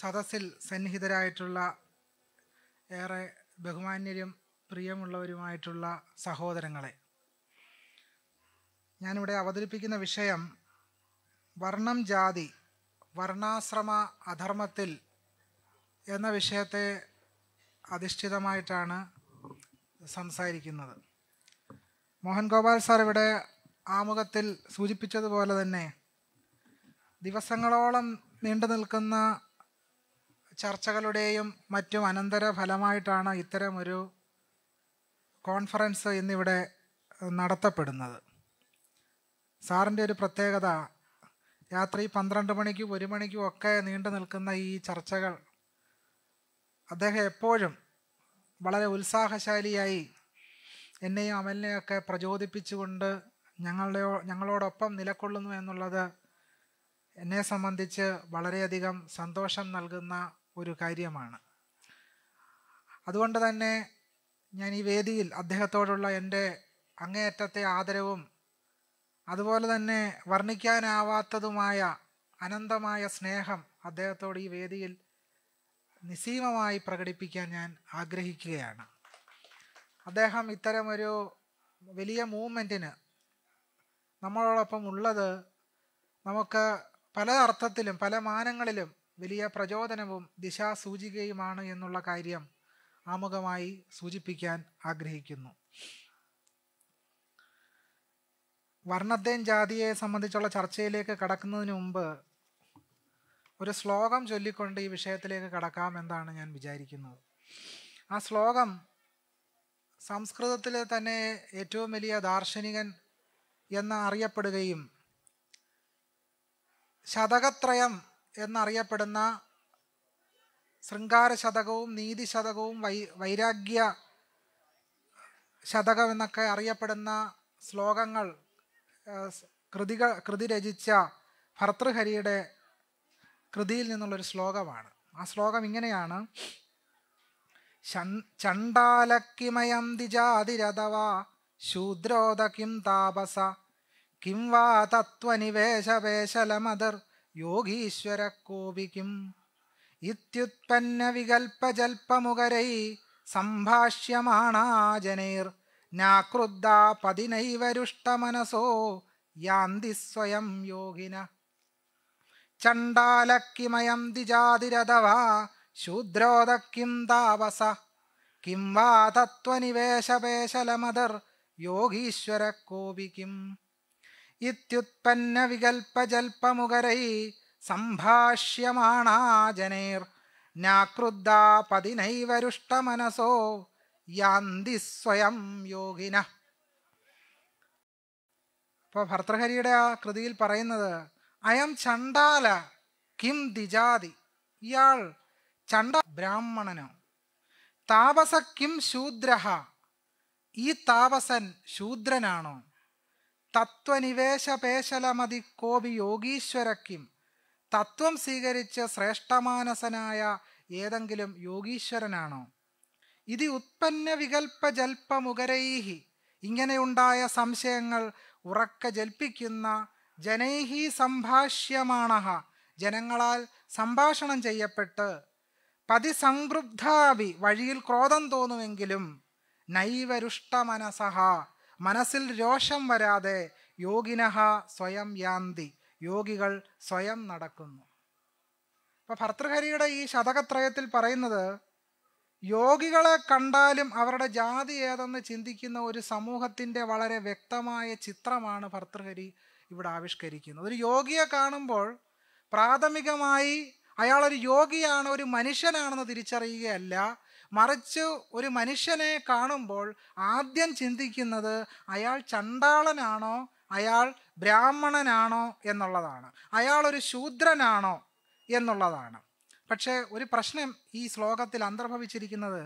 സദസ്സിൽ സന്നിഹിതരായിട്ടുള്ള ഏറെ ബഹുമാന്യരും പ്രിയമുള്ളവരുമായിട്ടുള്ള സഹോദരങ്ങളെ ഞാനിവിടെ അവതരിപ്പിക്കുന്ന വിഷയം വർണ്ണം ജാതി വർണ്ണാശ്രമ അധർമ്മത്തിൽ എന്ന വിഷയത്തെ അധിഷ്ഠിതമായിട്ടാണ് സംസാരിക്കുന്നത് മോഹൻ ഗോപാൽ സാർ ഇവിടെ ആമുഖത്തിൽ സൂചിപ്പിച്ചതുപോലെ തന്നെ ദിവസങ്ങളോളം നീണ്ടു നിൽക്കുന്ന ചർച്ചകളുടെയും മറ്റും അനന്തര ഫലമായിട്ടാണ് ഇത്തരമൊരു കോൺഫറൻസ് ഇന്നിവിടെ നടത്തപ്പെടുന്നത് സാറിൻ്റെ ഒരു പ്രത്യേകത രാത്രി പന്ത്രണ്ട് മണിക്കും ഒരു മണിക്കും ഒക്കെ നീണ്ടു നിൽക്കുന്ന ഈ ചർച്ചകൾ അദ്ദേഹം എപ്പോഴും വളരെ ഉത്സാഹശാലിയായി എന്നെയും അമലിനെയൊക്കെ പ്രചോദിപ്പിച്ചുകൊണ്ട് ഞങ്ങളുടെ ഞങ്ങളോടൊപ്പം നിലകൊള്ളുന്നു എന്നുള്ളത് എന്നെ സംബന്ധിച്ച് വളരെയധികം സന്തോഷം നൽകുന്ന ഒരു കാര്യമാണ് അതുകൊണ്ട് തന്നെ ഞാൻ ഈ വേദിയിൽ അദ്ദേഹത്തോടുള്ള എൻ്റെ അങ്ങേയറ്റത്തെ ആദരവും അതുപോലെ തന്നെ വർണ്ണിക്കാനാവാത്തതുമായ അനന്തമായ സ്നേഹം അദ്ദേഹത്തോട് ഈ വേദിയിൽ നിസീമമായി പ്രകടിപ്പിക്കാൻ ഞാൻ ആഗ്രഹിക്കുകയാണ് അദ്ദേഹം ഇത്തരമൊരു വലിയ മൂവ്മെൻറ്റിന് നമ്മളോടൊപ്പം ഉള്ളത് നമുക്ക് പല അർത്ഥത്തിലും പല മാനങ്ങളിലും വലിയ പ്രചോദനവും ദിശാസൂചികയുമാണ് എന്നുള്ള കാര്യം ആമുഖമായി സൂചിപ്പിക്കാൻ ആഗ്രഹിക്കുന്നു വർണ്ണത്തെയും ജാതിയെ സംബന്ധിച്ചുള്ള ചർച്ചയിലേക്ക് കടക്കുന്നതിന് മുമ്പ് ഒരു ശ്ലോകം ചൊല്ലിക്കൊണ്ട് ഈ വിഷയത്തിലേക്ക് കടക്കാം എന്നാണ് ഞാൻ വിചാരിക്കുന്നത് ആ ശ്ലോകം സംസ്കൃതത്തിലെ തന്നെ ഏറ്റവും വലിയ ദാർശനികൻ എന്ന് അറിയപ്പെടുകയും ശതകത്രയം എന്നറിയപ്പെടുന്ന ശൃംഗാരശതകവും നീതിശതകവും വൈ വൈരാഗ്യ ശതകം എന്നൊക്കെ അറിയപ്പെടുന്ന ശ്ലോകങ്ങൾ കൃതികൾ കൃതി രചിച്ച ഭർത്തൃഹരിയുടെ കൃതിയിൽ നിന്നുള്ളൊരു ശ്ലോകമാണ് ആ ശ്ലോകം ഇങ്ങനെയാണ് ചണ്ടാലക്കിമയം ദിജാതിരഥവാ ശൂദ്രോദ കിം താപസ കിം വാ തത്വനിവേശവേശലമതിർ യോഗീശ്വര കോപിക്കും ഇത്യുത്പന്ന വികൽപ്പജൽപ്പമുകരൈ സംഭാഷ്യമാണാജനൈർ നാക്രുദ്ധ പതിനൈവരുഷ്ടമനസോ യാന്തി സ്വയം യോഗിന ചണ്ടാലക്കിമയം ദ്വിജാതിരഥവാ ശൂദ്രോദക്കിം താപസ കിം വാ തത്വനിവേശപേശലമതർ യോഗീശ്വര കോപിക്കും ഇത്യുത്പന്ന വികൽപ്പജൽപ്പമുഖരൈ സംഭാഷ്യമാണാ ജനേർ പതിനൈവരുഷ്ടമനസോ യാന്തി സ്വയം യോഗിന ഇപ്പോൾ ഭർത്തൃഹരിയുടെ ആ കൃതിയിൽ പറയുന്നത് അയം ചണ്ടാല കിം ദിജാതി ഇയാൾ ചണ്ട ബ്രാഹ്മണനോ താപസ കിം ശൂദ്രഹ ഈ താപസൻ ശൂദ്രനാണോ തത്വനിവേശപേശലമതി കോപി യോഗീശ്വരക്കും തത്വം സ്വീകരിച്ച് ശ്രേഷ്ഠമാനസനായ ഏതെങ്കിലും യോഗീശ്വരനാണോ ഇതി ഉത്പന്ന വികൽപ്പ ജൽപ്പമുഖരൈഹി ഇങ്ങനെയുണ്ടായ സംശയങ്ങൾ ഉറക്ക ജൽപ്പിക്കുന്ന ജനൈഹി സംഭാഷ്യമാണ ജനങ്ങളാൽ സംഭാഷണം ചെയ്യപ്പെട്ട് പതിസംഗൃബ്ധാവി വഴിയിൽ ക്രോധം തോന്നുമെങ്കിലും നൈവരുഷ്ടമനസഹ മനസ്സിൽ രോഷം വരാതെ യോഗിനഹ സ്വയം യാന്തി യോഗികൾ സ്വയം നടക്കുന്നു അപ്പൊ ഭർത്തൃഹരിയുടെ ഈ ശതകത്രയത്തിൽ പറയുന്നത് യോഗികളെ കണ്ടാലും അവരുടെ ജാതി ഏതെന്ന് ചിന്തിക്കുന്ന ഒരു സമൂഹത്തിൻ്റെ വളരെ വ്യക്തമായ ചിത്രമാണ് ഭർത്തൃഹരി ഇവിടെ ആവിഷ്കരിക്കുന്നത് ഒരു യോഗിയെ കാണുമ്പോൾ പ്രാഥമികമായി അയാളൊരു യോഗിയാണ് ഒരു മനുഷ്യനാണെന്ന് തിരിച്ചറിയുകയല്ല മറിച്ച് ഒരു മനുഷ്യനെ കാണുമ്പോൾ ആദ്യം ചിന്തിക്കുന്നത് അയാൾ ചണ്ടാളനാണോ അയാൾ ബ്രാഹ്മണനാണോ എന്നുള്ളതാണ് അയാൾ ഒരു ശൂദ്രനാണോ എന്നുള്ളതാണ് പക്ഷേ ഒരു പ്രശ്നം ഈ ശ്ലോകത്തിൽ അന്തർഭവിച്ചിരിക്കുന്നത്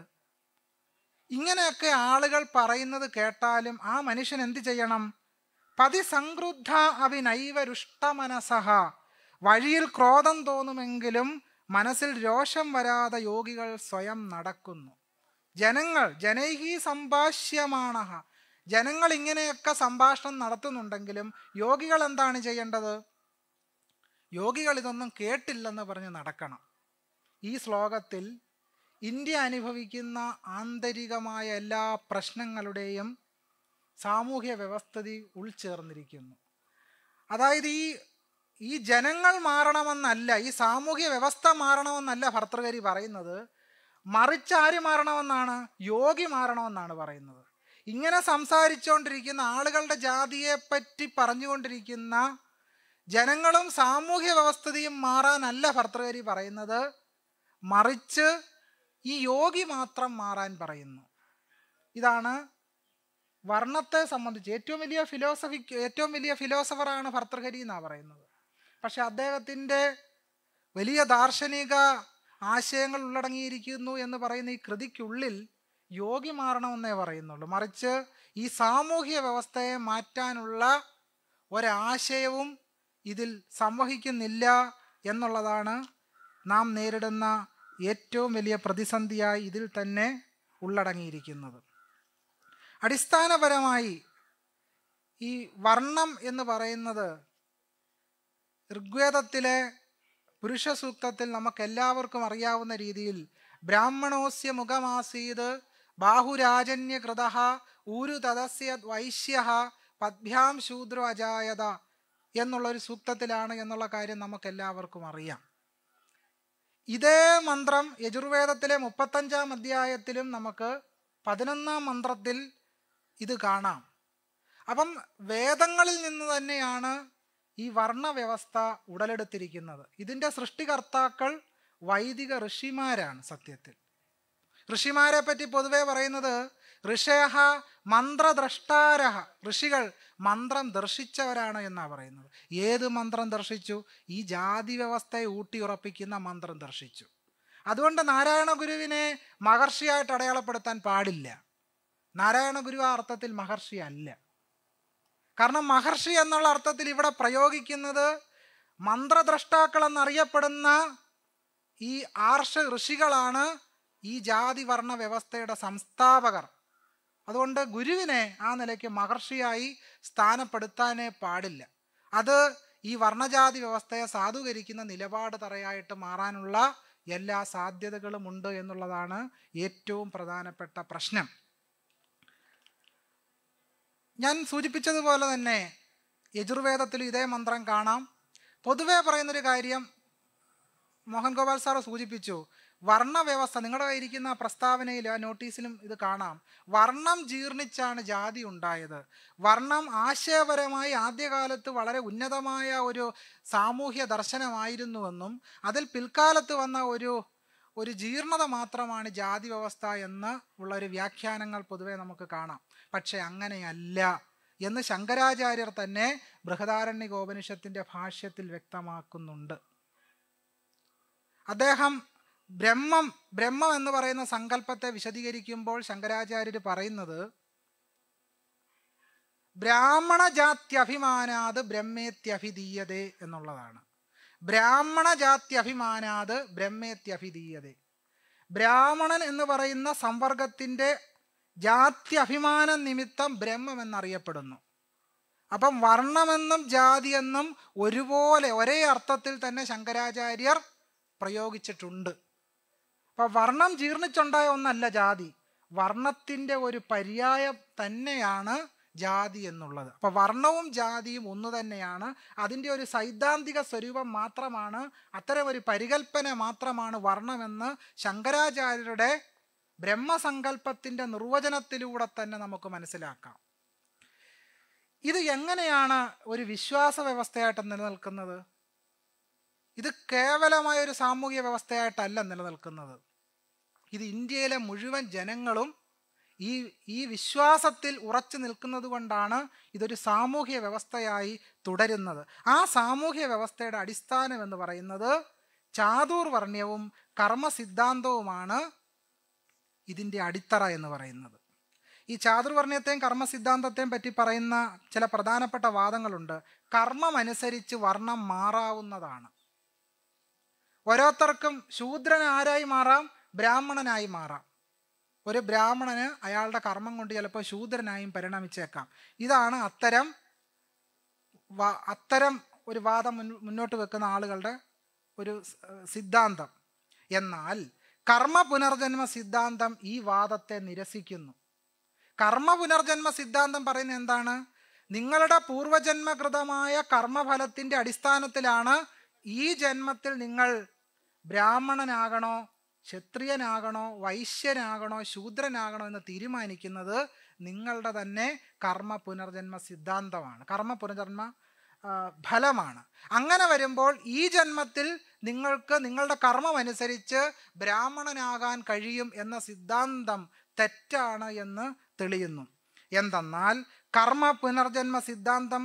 ഇങ്ങനെയൊക്കെ ആളുകൾ പറയുന്നത് കേട്ടാലും ആ മനുഷ്യൻ എന്ത് ചെയ്യണം പതിസംക്രുദ്ധ അവിനൈവരുഷ്ടമനസഹ വഴിയിൽ ക്രോധം തോന്നുമെങ്കിലും മനസ്സിൽ രോഷം വരാതെ യോഗികൾ സ്വയം നടക്കുന്നു ജനങ്ങൾ ജനൈഹി സംഭാഷ്യമാണ ജനങ്ങൾ ഇങ്ങനെയൊക്കെ സംഭാഷണം നടത്തുന്നുണ്ടെങ്കിലും യോഗികൾ എന്താണ് ചെയ്യേണ്ടത് യോഗികൾ ഇതൊന്നും കേട്ടില്ലെന്ന് പറഞ്ഞ് നടക്കണം ഈ ശ്ലോകത്തിൽ ഇന്ത്യ അനുഭവിക്കുന്ന ആന്തരികമായ എല്ലാ പ്രശ്നങ്ങളുടെയും സാമൂഹ്യ വ്യവസ്ഥിതി ഉൾച്ചേർന്നിരിക്കുന്നു അതായത് ഈ ഈ ജനങ്ങൾ മാറണമെന്നല്ല ഈ സാമൂഹ്യ വ്യവസ്ഥ മാറണമെന്നല്ല ഭർത്തൃകരി പറയുന്നത് മറിച്ച് ആര് മാറണമെന്നാണ് യോഗി മാറണമെന്നാണ് പറയുന്നത് ഇങ്ങനെ സംസാരിച്ചുകൊണ്ടിരിക്കുന്ന ആളുകളുടെ ജാതിയെപ്പറ്റി പറഞ്ഞുകൊണ്ടിരിക്കുന്ന ജനങ്ങളും സാമൂഹ്യ വ്യവസ്ഥതയും മാറാനല്ല ഭർത്തൃകരി പറയുന്നത് മറിച്ച് ഈ യോഗി മാത്രം മാറാൻ പറയുന്നു ഇതാണ് വർണ്ണത്തെ സംബന്ധിച്ച് ഏറ്റവും വലിയ ഫിലോസഫി ഏറ്റവും വലിയ ഫിലോസഫറാണ് ഭർത്തൃഹരി എന്നാണ് പറയുന്നത് പക്ഷെ അദ്ദേഹത്തിൻ്റെ വലിയ ദാർശനിക ആശയങ്ങൾ ഉള്ളടങ്ങിയിരിക്കുന്നു എന്ന് പറയുന്ന ഈ കൃതിക്കുള്ളിൽ യോഗി മാറണമെന്നേ പറയുന്നുള്ളൂ മറിച്ച് ഈ സാമൂഹ്യ വ്യവസ്ഥയെ മാറ്റാനുള്ള ഒരാശയവും ഇതിൽ സംവഹിക്കുന്നില്ല എന്നുള്ളതാണ് നാം നേരിടുന്ന ഏറ്റവും വലിയ പ്രതിസന്ധിയായി ഇതിൽ തന്നെ ഉള്ളടങ്ങിയിരിക്കുന്നത് അടിസ്ഥാനപരമായി ഈ വർണ്ണം എന്ന് പറയുന്നത് ഋഗ്വേദത്തിലെ പുരുഷ സൂക്തത്തിൽ നമുക്കെല്ലാവർക്കും അറിയാവുന്ന രീതിയിൽ ബ്രാഹ്മണോസ്യ മുഖമാസീത് ബാഹുരാജന്യകൃത ഊരു തദസ്യ വൈശ്യ പദ്ഭ്യാം ശൂദ്രോ അജായത എന്നുള്ളൊരു സൂക്തത്തിലാണ് എന്നുള്ള കാര്യം നമുക്കെല്ലാവർക്കും അറിയാം ഇതേ മന്ത്രം യജുർവേദത്തിലെ മുപ്പത്തഞ്ചാം അധ്യായത്തിലും നമുക്ക് പതിനൊന്നാം മന്ത്രത്തിൽ ഇത് കാണാം അപ്പം വേദങ്ങളിൽ നിന്ന് തന്നെയാണ് ഈ വർണ്ണവ്യവസ്ഥ ഉടലെടുത്തിരിക്കുന്നത് ഇതിൻ്റെ സൃഷ്ടികർത്താക്കൾ വൈദിക ഋഷിമാരാണ് സത്യത്തിൽ ഋഷിമാരെ പറ്റി പൊതുവെ പറയുന്നത് ഋഷയഹ മന്ത്രദ്രഷ്ടാരഹ ഋഷികൾ മന്ത്രം ദർശിച്ചവരാണ് എന്നാണ് പറയുന്നത് ഏത് മന്ത്രം ദർശിച്ചു ഈ ജാതി വ്യവസ്ഥയെ ഊട്ടിയുറപ്പിക്കുന്ന മന്ത്രം ദർശിച്ചു അതുകൊണ്ട് നാരായണ ഗുരുവിനെ മഹർഷിയായിട്ട് അടയാളപ്പെടുത്താൻ പാടില്ല നാരായണ ഗുരു ആ അർത്ഥത്തിൽ മഹർഷിയല്ല കാരണം മഹർഷി എന്നുള്ള അർത്ഥത്തിൽ ഇവിടെ പ്രയോഗിക്കുന്നത് മന്ത്രദ്രഷ്ടാക്കൾ എന്നറിയപ്പെടുന്ന ഈ ആർഷ ഋഷികളാണ് ഈ ജാതി വർണ്ണ വ്യവസ്ഥയുടെ സംസ്ഥാപകർ അതുകൊണ്ട് ഗുരുവിനെ ആ നിലയ്ക്ക് മഹർഷിയായി സ്ഥാനപ്പെടുത്താനേ പാടില്ല അത് ഈ വർണ്ണജാതി വ്യവസ്ഥയെ സാധൂകരിക്കുന്ന നിലപാട് തറയായിട്ട് മാറാനുള്ള എല്ലാ സാധ്യതകളും ഉണ്ട് എന്നുള്ളതാണ് ഏറ്റവും പ്രധാനപ്പെട്ട പ്രശ്നം ഞാൻ സൂചിപ്പിച്ചതുപോലെ തന്നെ യജുർവേദത്തിൽ ഇതേ മന്ത്രം കാണാം പൊതുവേ പറയുന്നൊരു കാര്യം മോഹൻ ഗോപാൽ സാറ് സൂചിപ്പിച്ചു വർണ്ണവ്യവസ്ഥ നിങ്ങളുടെ ഇരിക്കുന്ന പ്രസ്താവനയിൽ ആ നോട്ടീസിലും ഇത് കാണാം വർണ്ണം ജീർണിച്ചാണ് ജാതി ഉണ്ടായത് വർണ്ണം ആശയപരമായി ആദ്യകാലത്ത് വളരെ ഉന്നതമായ ഒരു സാമൂഹ്യ ദർശനമായിരുന്നുവെന്നും അതിൽ പിൽക്കാലത്ത് വന്ന ഒരു ഒരു ജീർണത മാത്രമാണ് ജാതി വ്യവസ്ഥ എന്ന് ഉള്ള ഒരു വ്യാഖ്യാനങ്ങൾ പൊതുവെ നമുക്ക് കാണാം പക്ഷെ അങ്ങനെയല്ല എന്ന് ശങ്കരാചാര്യർ തന്നെ ബൃഹദാരണ്യകോപനിഷത്തിന്റെ ഭാഷ്യത്തിൽ വ്യക്തമാക്കുന്നുണ്ട് അദ്ദേഹം ബ്രഹ്മം ബ്രഹ്മം എന്ന് പറയുന്ന സങ്കല്പത്തെ വിശദീകരിക്കുമ്പോൾ ശങ്കരാചാര്യർ പറയുന്നത് ബ്രാഹ്മണജാത്യഭിമാനാത് ബ്രഹ്മേത്യഭിധീയതേ എന്നുള്ളതാണ് ബ്രാഹ്മണജാത്യഭിമാനാത് ബ്രഹ്മേത്യഭിധീയതേ ബ്രാഹ്മണൻ എന്ന് പറയുന്ന സംവർഗത്തിൻ്റെ ജാതി അഭിമാന നിമിത്തം ബ്രഹ്മം എന്നറിയപ്പെടുന്നു അപ്പം വർണ്ണമെന്നും ജാതിയെന്നും ഒരുപോലെ ഒരേ അർത്ഥത്തിൽ തന്നെ ശങ്കരാചാര്യർ പ്രയോഗിച്ചിട്ടുണ്ട് അപ്പം വർണ്ണം ജീർണിച്ചുണ്ടായ ഒന്നല്ല ജാതി വർണ്ണത്തിൻ്റെ ഒരു പര്യായം തന്നെയാണ് ജാതി എന്നുള്ളത് അപ്പൊ വർണ്ണവും ജാതിയും ഒന്നു തന്നെയാണ് അതിൻ്റെ ഒരു സൈദ്ധാന്തിക സ്വരൂപം മാത്രമാണ് അത്തരം ഒരു പരികൽപ്പന മാത്രമാണ് വർണ്ണമെന്ന് ശങ്കരാചാര്യരുടെ ബ്രഹ്മസങ്കല്പത്തിന്റെ നിർവചനത്തിലൂടെ തന്നെ നമുക്ക് മനസ്സിലാക്കാം ഇത് എങ്ങനെയാണ് ഒരു വിശ്വാസ വ്യവസ്ഥയായിട്ട് നിലനിൽക്കുന്നത് ഇത് കേവലമായ ഒരു സാമൂഹിക വ്യവസ്ഥയായിട്ടല്ല നിലനിൽക്കുന്നത് ഇത് ഇന്ത്യയിലെ മുഴുവൻ ജനങ്ങളും ഈ ഈ വിശ്വാസത്തിൽ ഉറച്ചു നിൽക്കുന്നത് കൊണ്ടാണ് ഇതൊരു സാമൂഹ്യ വ്യവസ്ഥയായി തുടരുന്നത് ആ സാമൂഹ്യ വ്യവസ്ഥയുടെ അടിസ്ഥാനം എന്ന് പറയുന്നത് കർമ്മ കർമ്മസിദ്ധാന്തവുമാണ് ഇതിൻ്റെ അടിത്തറ എന്ന് പറയുന്നത് ഈ ചാതുർവർണ്ണയത്തെയും കർമ്മസിദ്ധാന്തത്തെയും പറ്റി പറയുന്ന ചില പ്രധാനപ്പെട്ട വാദങ്ങളുണ്ട് കർമ്മം അനുസരിച്ച് വർണ്ണം മാറാവുന്നതാണ് ഓരോരുത്തർക്കും ശൂദ്രൻ ആരായി മാറാം ബ്രാഹ്മണനായി മാറാം ഒരു ബ്രാഹ്മണന് അയാളുടെ കർമ്മം കൊണ്ട് ചിലപ്പോൾ ശൂദ്രനായും പരിണമിച്ചേക്കാം ഇതാണ് അത്തരം അത്തരം ഒരു വാദം മുന്നോട്ട് വെക്കുന്ന ആളുകളുടെ ഒരു സിദ്ധാന്തം എന്നാൽ കർമ്മ പുനർജന്മ സിദ്ധാന്തം ഈ വാദത്തെ നിരസിക്കുന്നു കർമ്മ പുനർജന്മ സിദ്ധാന്തം പറയുന്നത് എന്താണ് നിങ്ങളുടെ പൂർവജന്മകൃതമായ കർമ്മഫലത്തിന്റെ അടിസ്ഥാനത്തിലാണ് ഈ ജന്മത്തിൽ നിങ്ങൾ ബ്രാഹ്മണനാകണോ ക്ഷത്രിയനാകണോ വൈശ്യനാകണോ ശൂദ്രനാകണോ എന്ന് തീരുമാനിക്കുന്നത് നിങ്ങളുടെ തന്നെ കർമ്മ പുനർജന്മ സിദ്ധാന്തമാണ് കർമ്മ പുനർജന്മ ഫലമാണ് അങ്ങനെ വരുമ്പോൾ ഈ ജന്മത്തിൽ നിങ്ങൾക്ക് നിങ്ങളുടെ കർമ്മമനുസരിച്ച് ബ്രാഹ്മണനാകാൻ കഴിയും എന്ന സിദ്ധാന്തം തെറ്റാണ് എന്ന് തെളിയുന്നു എന്തെന്നാൽ കർമ്മ പുനർജന്മ സിദ്ധാന്തം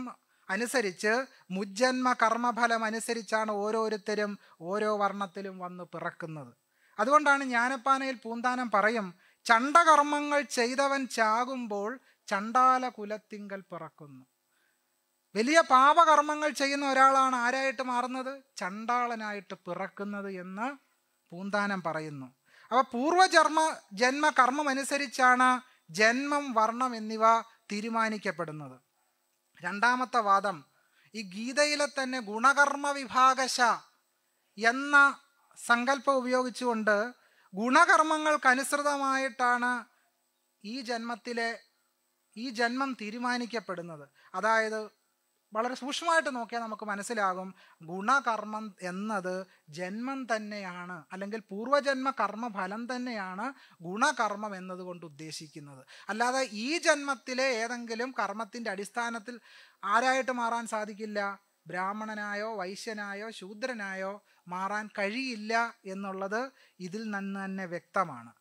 അനുസരിച്ച് മുജ്ജന്മ കർമ്മഫലം അനുസരിച്ചാണ് ഓരോരുത്തരും ഓരോ വർണ്ണത്തിലും വന്ന് പിറക്കുന്നത് അതുകൊണ്ടാണ് ജ്ഞാനപ്പാനയിൽ പൂന്താനം പറയും ചണ്ടകർമ്മങ്ങൾ ചെയ്തവൻ ചാകുമ്പോൾ ചണ്ടാല കുലത്തിങ്കൽ പിറക്കുന്നു വലിയ പാപകർമ്മങ്ങൾ ചെയ്യുന്ന ഒരാളാണ് ആരായിട്ട് മാറുന്നത് ചണ്ടാളനായിട്ട് പിറക്കുന്നത് എന്ന് പൂന്താനം പറയുന്നു അപ്പോൾ പൂർവ്വജന്മ ജന്മ കർമ്മമനുസരിച്ചാണ് ജന്മം വർണ്ണം എന്നിവ തീരുമാനിക്കപ്പെടുന്നത് രണ്ടാമത്തെ വാദം ഈ ഗീതയിലെ തന്നെ ഗുണകർമ്മ വിഭാഗശ എന്ന സങ്കല്പം ഉപയോഗിച്ചുകൊണ്ട് ഗുണകർമ്മങ്ങൾക്കനുസൃതമായിട്ടാണ് ഈ ജന്മത്തിലെ ഈ ജന്മം തീരുമാനിക്കപ്പെടുന്നത് അതായത് വളരെ സൂക്ഷ്മമായിട്ട് നോക്കിയാൽ നമുക്ക് മനസ്സിലാകും ഗുണകർമ്മം എന്നത് ജന്മം തന്നെയാണ് അല്ലെങ്കിൽ പൂർവജന്മ കർമ്മഫലം തന്നെയാണ് ഗുണകർമ്മം എന്നതുകൊണ്ട് ഉദ്ദേശിക്കുന്നത് അല്ലാതെ ഈ ജന്മത്തിലെ ഏതെങ്കിലും കർമ്മത്തിൻ്റെ അടിസ്ഥാനത്തിൽ ആരായിട്ട് മാറാൻ സാധിക്കില്ല ബ്രാഹ്മണനായോ വൈശ്യനായോ ശൂദ്രനായോ മാറാൻ കഴിയില്ല എന്നുള്ളത് ഇതിൽ നിന്ന് തന്നെ വ്യക്തമാണ്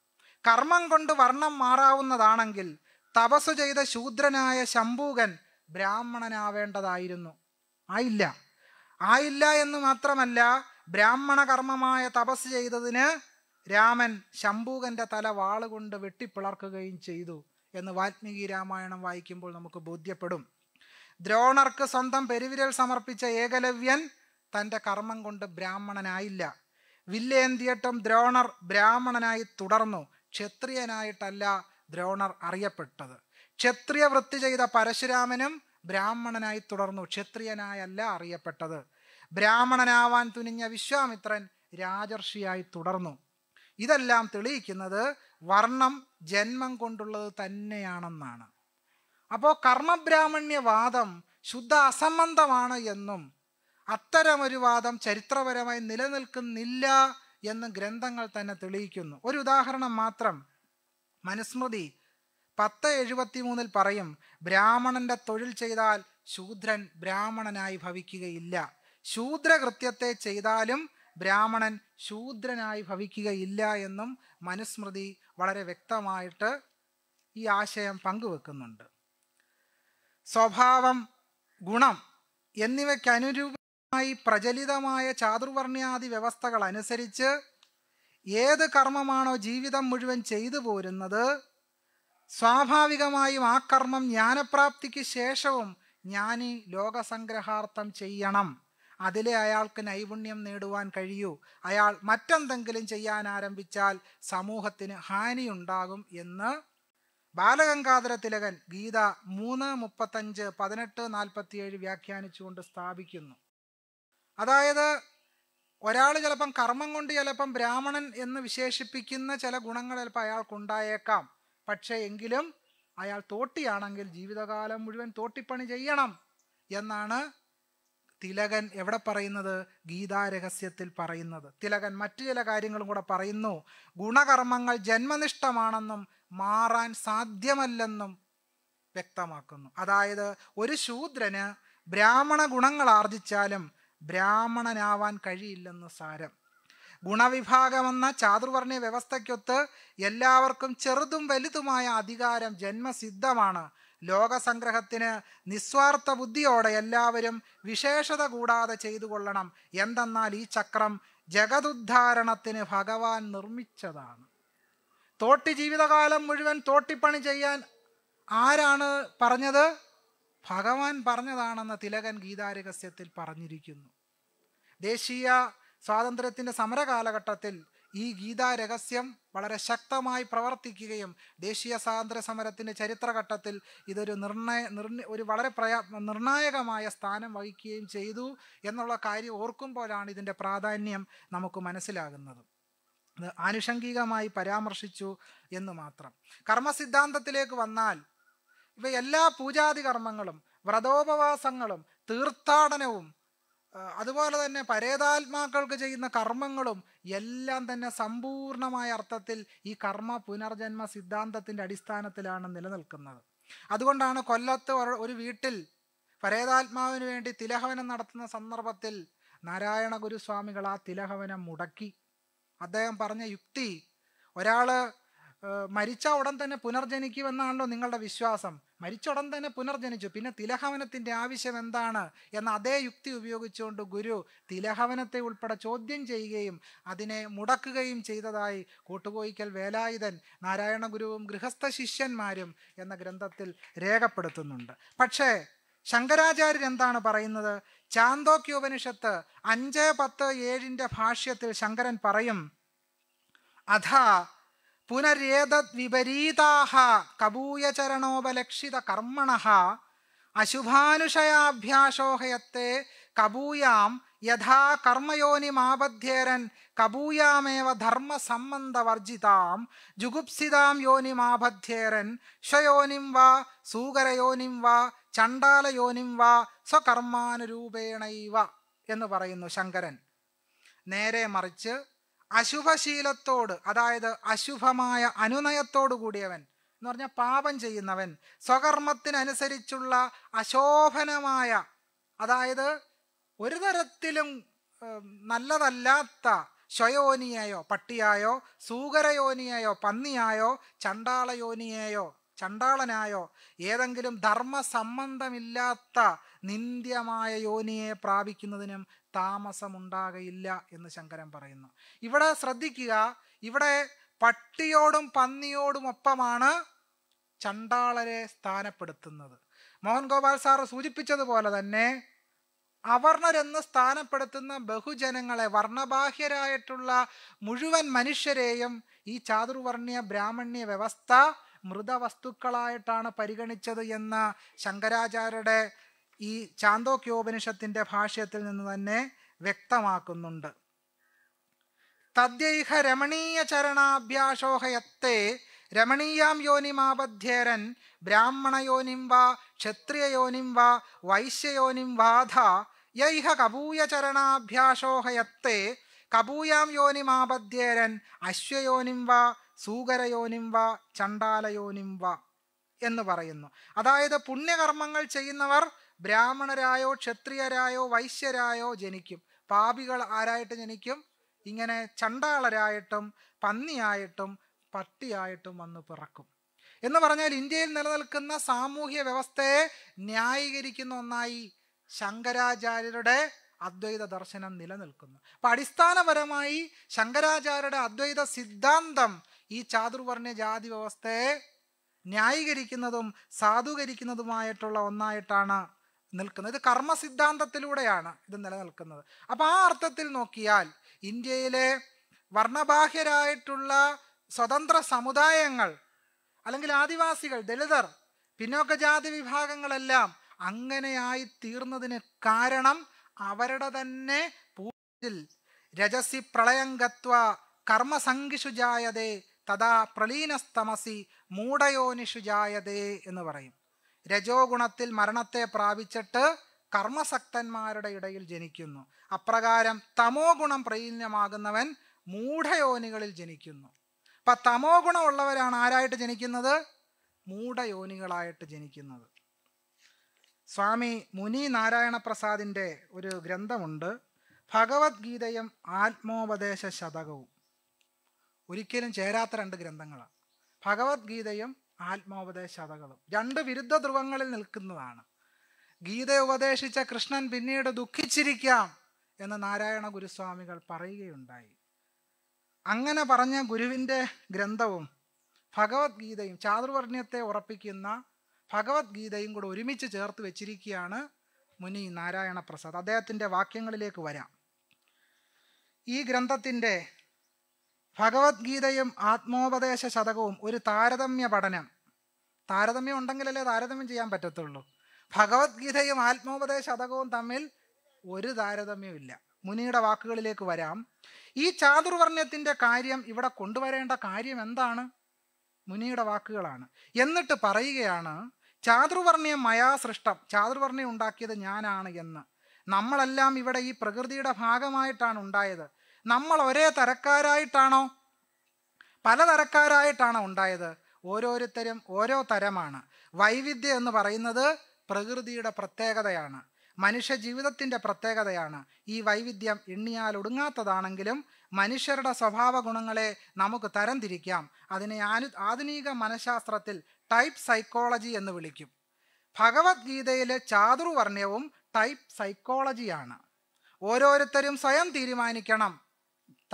കർമ്മം കൊണ്ട് വർണ്ണം മാറാവുന്നതാണെങ്കിൽ തപസ് ചെയ്ത ശൂദ്രനായ ശംഭൂകൻ ബ്രാഹ്മണനാവേണ്ടതായിരുന്നു ആയില്ല ആയില്ല എന്ന് മാത്രമല്ല ബ്രാഹ്മണ കർമ്മമായ തപസ് ചെയ്തതിന് രാമൻ ശംഭൂകന്റെ തല വാളുകൊണ്ട് വെട്ടിപ്പിളർക്കുകയും ചെയ്തു എന്ന് വാൽമീകി രാമായണം വായിക്കുമ്പോൾ നമുക്ക് ബോധ്യപ്പെടും ദ്രോണർക്ക് സ്വന്തം പെരുവിരൽ സമർപ്പിച്ച ഏകലവ്യൻ തൻ്റെ കർമ്മം കൊണ്ട് ബ്രാഹ്മണനായില്ല വില്ലേന്തിയട്ടും ദ്രോണർ ബ്രാഹ്മണനായി തുടർന്നു ക്ഷത്രിയനായിട്ടല്ല ദ്രോണർ അറിയപ്പെട്ടത് ക്ഷത്രിയ വൃത്തി ചെയ്ത പരശുരാമനും ബ്രാഹ്മണനായി തുടർന്നു ക്ഷത്രിയനായല്ല അറിയപ്പെട്ടത് ബ്രാഹ്മണനാവാൻ തുനിഞ്ഞ വിശ്വാമിത്രൻ രാജർഷിയായി തുടർന്നു ഇതെല്ലാം തെളിയിക്കുന്നത് വർണ്ണം ജന്മം കൊണ്ടുള്ളത് തന്നെയാണെന്നാണ് അപ്പോൾ കർമ്മബ്രാഹ്മണ്യവാദം ശുദ്ധ അസംബന്ധമാണ് എന്നും അത്തരമൊരു വാദം ചരിത്രപരമായി നിലനിൽക്കുന്നില്ല എന്നും ഗ്രന്ഥങ്ങൾ തന്നെ തെളിയിക്കുന്നു ഒരു ഉദാഹരണം മാത്രം മനുസ്മൃതി പത്ത് എഴുപത്തി മൂന്നിൽ പറയും ബ്രാഹ്മണന്റെ തൊഴിൽ ചെയ്താൽ ശൂദ്രൻ ബ്രാഹ്മണനായി ഭവിക്കുകയില്ല ശൂദ്രകൃത്യത്തെ ചെയ്താലും ബ്രാഹ്മണൻ ശൂദ്രനായി ഭവിക്കുകയില്ല എന്നും മനുസ്മൃതി വളരെ വ്യക്തമായിട്ട് ഈ ആശയം പങ്കുവെക്കുന്നുണ്ട് സ്വഭാവം ഗുണം എന്നിവയ്ക്ക് അനുരൂപമായി പ്രചലിതമായ ചാതുർവർണ്ണയാദി വ്യവസ്ഥകൾ അനുസരിച്ച് ഏത് കർമ്മമാണോ ജീവിതം മുഴുവൻ ചെയ്തു പോരുന്നത് സ്വാഭാവികമായും ആ കർമ്മം ജ്ഞാനപ്രാപ്തിക്ക് ശേഷവും ജ്ഞാനി ലോകസംഗ്രഹാർത്ഥം ചെയ്യണം അതിലെ അയാൾക്ക് നൈപുണ്യം നേടുവാൻ കഴിയൂ അയാൾ മറ്റെന്തെങ്കിലും ചെയ്യാൻ ആരംഭിച്ചാൽ സമൂഹത്തിന് ഹാനിയുണ്ടാകും എന്ന് ബാലഗംഗാധര തിലകൻ ഗീത മൂന്ന് മുപ്പത്തഞ്ച് പതിനെട്ട് നാൽപ്പത്തിയേഴ് വ്യാഖ്യാനിച്ചുകൊണ്ട് സ്ഥാപിക്കുന്നു അതായത് ഒരാൾ ചിലപ്പം കർമ്മം കൊണ്ട് ചിലപ്പം ബ്രാഹ്മണൻ എന്ന് വിശേഷിപ്പിക്കുന്ന ചില ഗുണങ്ങൾ ചിലപ്പോൾ അയാൾക്കുണ്ടായേക്കാം പക്ഷേ എങ്കിലും അയാൾ തോട്ടിയാണെങ്കിൽ ജീവിതകാലം മുഴുവൻ തോട്ടിപ്പണി ചെയ്യണം എന്നാണ് തിലകൻ എവിടെ പറയുന്നത് ഗീതാരഹസ്യത്തിൽ പറയുന്നത് തിലകൻ മറ്റു ചില കാര്യങ്ങളും കൂടെ പറയുന്നു ഗുണകർമ്മങ്ങൾ ജന്മനിഷ്ഠമാണെന്നും മാറാൻ സാധ്യമല്ലെന്നും വ്യക്തമാക്കുന്നു അതായത് ഒരു ശൂദ്രന് ബ്രാഹ്മണ ഗുണങ്ങൾ ആർജിച്ചാലും ബ്രാഹ്മണനാവാൻ കഴിയില്ലെന്ന് സാരം ഗുണവിഭാഗമെന്ന ചാതുർവർണ്ണ വ്യവസ്ഥയ്ക്കൊത്ത് എല്ലാവർക്കും ചെറുതും വലുതുമായ അധികാരം ജന്മസിദ്ധമാണ് ലോകസംഗ്രഹത്തിന് നിസ്വാർത്ഥ ബുദ്ധിയോടെ എല്ലാവരും വിശേഷത കൂടാതെ ചെയ്തു കൊള്ളണം എന്തെന്നാൽ ഈ ചക്രം ജഗതുദ്ധാരണത്തിന് ഭഗവാൻ നിർമ്മിച്ചതാണ് തോട്ടി ജീവിതകാലം മുഴുവൻ തോട്ടിപ്പണി ചെയ്യാൻ ആരാണ് പറഞ്ഞത് ഭഗവാൻ പറഞ്ഞതാണെന്ന് തിലകൻ ഗീതാരഹസ്യത്തിൽ പറഞ്ഞിരിക്കുന്നു ദേശീയ സ്വാതന്ത്ര്യത്തിൻ്റെ സമര കാലഘട്ടത്തിൽ ഈ ഗീതാ രഹസ്യം വളരെ ശക്തമായി പ്രവർത്തിക്കുകയും ദേശീയ സ്വാതന്ത്ര്യ സമരത്തിൻ്റെ ചരിത്രഘട്ടത്തിൽ ഇതൊരു നിർണയ നിർണ ഒരു വളരെ നിർണായകമായ സ്ഥാനം വഹിക്കുകയും ചെയ്തു എന്നുള്ള കാര്യം ഓർക്കുമ്പോഴാണ് ഇതിൻ്റെ പ്രാധാന്യം നമുക്ക് മനസ്സിലാകുന്നത് അത് ആനുഷംഗികമായി പരാമർശിച്ചു എന്ന് മാത്രം കർമ്മസിദ്ധാന്തത്തിലേക്ക് വന്നാൽ ഇവ എല്ലാ പൂജാതി കർമ്മങ്ങളും വ്രതോപവാസങ്ങളും തീർത്ഥാടനവും അതുപോലെ തന്നെ പരേതാത്മാക്കൾക്ക് ചെയ്യുന്ന കർമ്മങ്ങളും എല്ലാം തന്നെ സമ്പൂർണമായ അർത്ഥത്തിൽ ഈ കർമ്മ പുനർജന്മ സിദ്ധാന്തത്തിൻ്റെ അടിസ്ഥാനത്തിലാണ് നിലനിൽക്കുന്നത് അതുകൊണ്ടാണ് കൊല്ലത്ത് ഒരു വീട്ടിൽ പരേതാത്മാവിന് വേണ്ടി തിലഹവനം നടത്തുന്ന സന്ദർഭത്തിൽ നാരായണ ഗുരുസ്വാമികൾ ആ തിലഹവനം മുടക്കി അദ്ദേഹം പറഞ്ഞ യുക്തി ഒരാള് മരിച്ച ഉടൻ തന്നെ പുനർജനിക്കുമെന്നാണല്ലോ നിങ്ങളുടെ വിശ്വാസം മരിച്ച ഉടൻ തന്നെ പുനർജനിച്ചു പിന്നെ തിലഹവനത്തിൻ്റെ ആവശ്യം എന്താണ് എന്ന അതേ യുക്തി ഉപയോഗിച്ചുകൊണ്ട് ഗുരു തിലഹവനത്തെ ഉൾപ്പെടെ ചോദ്യം ചെയ്യുകയും അതിനെ മുടക്കുകയും ചെയ്തതായി കൂട്ടുകോയിക്കൽ വേലായുധൻ നാരായണ ഗുരുവും ഗൃഹസ്ഥ ശിഷ്യന്മാരും എന്ന ഗ്രന്ഥത്തിൽ രേഖപ്പെടുത്തുന്നുണ്ട് പക്ഷേ ശങ്കരാചാര്യർ എന്താണ് പറയുന്നത് ചാന്തോക്യോപനിഷത്ത് അഞ്ച് പത്ത് ഏഴിൻ്റെ ഭാഷ്യത്തിൽ ശങ്കരൻ പറയും അഥാ വിപരീതാഹ കബൂയചരണോപലക്ഷിത കർമ്മണ അശുഭാനുഷയാഭ്യാസോഹയത്തെ കബൂയാം യഥാ കർമ്മയോനിമാബദ്ധ്യേരൻ കബൂയാമേവ ധർമ്മസംബന്ധവർജിതാം ജുഗുപ്സിതാം യോനിമാബദ്ധ്യേരൻ ശ്വയോനിം വ സൂകരയോനിം വ ചണ്ടാലയോനിം വ സ്വകർമാനുരൂപേണൈവ എന്ന് പറയുന്നു ശങ്കരൻ നേരെ മറിച്ച് അശുഭശീലത്തോട് അതായത് അശുഭമായ അനുനയത്തോടു കൂടിയവൻ എന്ന് പറഞ്ഞാൽ പാപം ചെയ്യുന്നവൻ സ്വകർമ്മത്തിനനുസരിച്ചുള്ള അശോഭനമായ അതായത് ഒരു തരത്തിലും നല്ലതല്ലാത്ത ശയോനിയെയോ പട്ടിയായോ സൂകരയോനിയെയോ പന്നിയായോ ചണ്ടാളയോനിയെയോ ചണ്ടാളനായോ ഏതെങ്കിലും സംബന്ധമില്ലാത്ത നിന്ദ്യമായ യോനിയെ പ്രാപിക്കുന്നതിനും താമസമുണ്ടാകയില്ല എന്ന് ശങ്കരൻ പറയുന്നു ഇവിടെ ശ്രദ്ധിക്കുക ഇവിടെ പട്ടിയോടും പന്നിയോടും ഒപ്പമാണ് ചണ്ടാളരെ സ്ഥാനപ്പെടുത്തുന്നത് മോഹൻ ഗോപാൽ സാർ സൂചിപ്പിച്ചതുപോലെ തന്നെ അവർണരെന്ന് സ്ഥാനപ്പെടുത്തുന്ന ബഹുജനങ്ങളെ വർണ്ണബാഹ്യരായിട്ടുള്ള മുഴുവൻ മനുഷ്യരെയും ഈ ചാതുർവർണ്ണീയ ബ്രാഹ്മണ്യ വ്യവസ്ഥ മൃതവസ്തുക്കളായിട്ടാണ് പരിഗണിച്ചത് എന്ന് ശങ്കരാചാര്യരുടെ ഈ ചാന്തോക്യോപനിഷത്തിൻ്റെ ഭാഷ്യത്തിൽ നിന്ന് തന്നെ വ്യക്തമാക്കുന്നുണ്ട് തദ്യൈഹ രമണീയ ചരണാഭ്യാസോഹയത്തെ രമണീയാം യോനിമാബധ്യേരൻ ബ്രാഹ്മണയോനിം വാ ക്ഷത്രിയയോനിം വാ വൈശ്യയോനിം വാധ യൈഹ കപൂയ ചരണാഭ്യാസോഹയത്തെ കപൂയാം യോനിമാബധ്യേരൻ അശ്വയോനിം വാ സൂകരയോനിം വാ ചണ്ടാലയോനിം വാ എന്ന് പറയുന്നു അതായത് പുണ്യകർമ്മങ്ങൾ ചെയ്യുന്നവർ ബ്രാഹ്മണരായോ ക്ഷത്രിയരായോ വൈശ്യരായോ ജനിക്കും പാപികൾ ആരായിട്ട് ജനിക്കും ഇങ്ങനെ ചണ്ടാളരായിട്ടും പന്നിയായിട്ടും പട്ടിയായിട്ടും വന്ന് പിറക്കും എന്ന് പറഞ്ഞാൽ ഇന്ത്യയിൽ നിലനിൽക്കുന്ന സാമൂഹ്യ വ്യവസ്ഥയെ ന്യായീകരിക്കുന്ന ഒന്നായി ശങ്കരാചാര്യരുടെ അദ്വൈത ദർശനം നിലനിൽക്കുന്നു അപ്പൊ അടിസ്ഥാനപരമായി ശങ്കരാചാര്യരുടെ അദ്വൈത സിദ്ധാന്തം ഈ ചാതുർവർണ്ണ ജാതി വ്യവസ്ഥയെ ന്യായീകരിക്കുന്നതും സാധൂകരിക്കുന്നതുമായിട്ടുള്ള ഒന്നായിട്ടാണ് നിൽക്കുന്നത് ഇത് കർമ്മ സിദ്ധാന്തത്തിലൂടെയാണ് ഇത് നിലനിൽക്കുന്നത് അപ്പോൾ ആ അർത്ഥത്തിൽ നോക്കിയാൽ ഇന്ത്യയിലെ വർണ്ണബാഹ്യരായിട്ടുള്ള സ്വതന്ത്ര സമുദായങ്ങൾ അല്ലെങ്കിൽ ആദിവാസികൾ ദളിതർ ജാതി വിഭാഗങ്ങളെല്ലാം അങ്ങനെയായി തീർന്നതിന് കാരണം അവരുടെ തന്നെ പൂജിൽ രജസി പ്രളയംഗത്വ കർമ്മസംഘിഷു ജായതേ തഥാ പ്രലീനസ്തമസി മൂഢയോനിഷു ജായതേ എന്ന് പറയും രജോ ഗുണത്തിൽ മരണത്തെ പ്രാപിച്ചിട്ട് കർമ്മസക്തന്മാരുടെ ഇടയിൽ ജനിക്കുന്നു അപ്രകാരം തമോ ഗുണം പ്രൈലമാകുന്നവൻ മൂഢയോനികളിൽ ജനിക്കുന്നു അപ്പൊ തമോ ഗുണമുള്ളവരാണ് ആരായിട്ട് ജനിക്കുന്നത് മൂഢയോനികളായിട്ട് ജനിക്കുന്നത് സ്വാമി മുനി നാരായണ ഒരു ഗ്രന്ഥമുണ്ട് ഭഗവത്ഗീതയും ആത്മോപദേശ ശതകവും ഒരിക്കലും ചേരാത്ത രണ്ട് ഗ്രന്ഥങ്ങളാണ് ഭഗവത്ഗീതയും ആത്മോപദേശതകളും രണ്ട് വിരുദ്ധ ധ്രുവങ്ങളിൽ നിൽക്കുന്നതാണ് ഗീത ഉപദേശിച്ച കൃഷ്ണൻ പിന്നീട് ദുഃഖിച്ചിരിക്കാം എന്ന് നാരായണ ഗുരുസ്വാമികൾ പറയുകയുണ്ടായി അങ്ങനെ പറഞ്ഞ ഗുരുവിൻ്റെ ഗ്രന്ഥവും ഭഗവത്ഗീതയും ചാതുർവർണ്ണയത്തെ ഉറപ്പിക്കുന്ന ഭഗവത്ഗീതയും കൂടെ ഒരുമിച്ച് ചേർത്ത് വെച്ചിരിക്കുകയാണ് മുനി നാരായണ പ്രസാദ് അദ്ദേഹത്തിൻ്റെ വാക്യങ്ങളിലേക്ക് വരാം ഈ ഗ്രന്ഥത്തിൻ്റെ ഭഗവത്ഗീതയും ആത്മോപദേശ ശതകവും ഒരു താരതമ്യ പഠനം താരതമ്യം ഉണ്ടെങ്കിലല്ലേ താരതമ്യം ചെയ്യാൻ പറ്റത്തുള്ളൂ ഭഗവത്ഗീതയും ആത്മോപദേശ ശതകവും തമ്മിൽ ഒരു താരതമ്യമില്ല മുനിയുടെ വാക്കുകളിലേക്ക് വരാം ഈ ചാതുർവർണ്ണയത്തിൻ്റെ കാര്യം ഇവിടെ കൊണ്ടുവരേണ്ട കാര്യം എന്താണ് മുനിയുടെ വാക്കുകളാണ് എന്നിട്ട് പറയുകയാണ് ചാതുർവർണ്ണയം മയാ സൃഷ്ടം ചാതുർവർണ്ണയം ഉണ്ടാക്കിയത് ഞാനാണ് എന്ന് നമ്മളെല്ലാം ഇവിടെ ഈ പ്രകൃതിയുടെ ഭാഗമായിട്ടാണ് ഉണ്ടായത് നമ്മൾ ഒരേ തരക്കാരായിട്ടാണോ പല തരക്കാരായിട്ടാണ് ഉണ്ടായത് ഓരോരുത്തരും ഓരോ തരമാണ് വൈവിധ്യം എന്ന് പറയുന്നത് പ്രകൃതിയുടെ പ്രത്യേകതയാണ് മനുഷ്യ ജീവിതത്തിൻ്റെ പ്രത്യേകതയാണ് ഈ വൈവിധ്യം എണ്ണിയാൽ ഒടുങ്ങാത്തതാണെങ്കിലും മനുഷ്യരുടെ സ്വഭാവ ഗുണങ്ങളെ നമുക്ക് തരംതിരിക്കാം അതിനെ ആനു ആധുനിക മനഃശാസ്ത്രത്തിൽ ടൈപ്പ് സൈക്കോളജി എന്ന് വിളിക്കും ഭഗവത്ഗീതയിലെ ചാതുർവർണ്ണയവും ടൈപ്പ് സൈക്കോളജിയാണ് ഓരോരുത്തരും സ്വയം തീരുമാനിക്കണം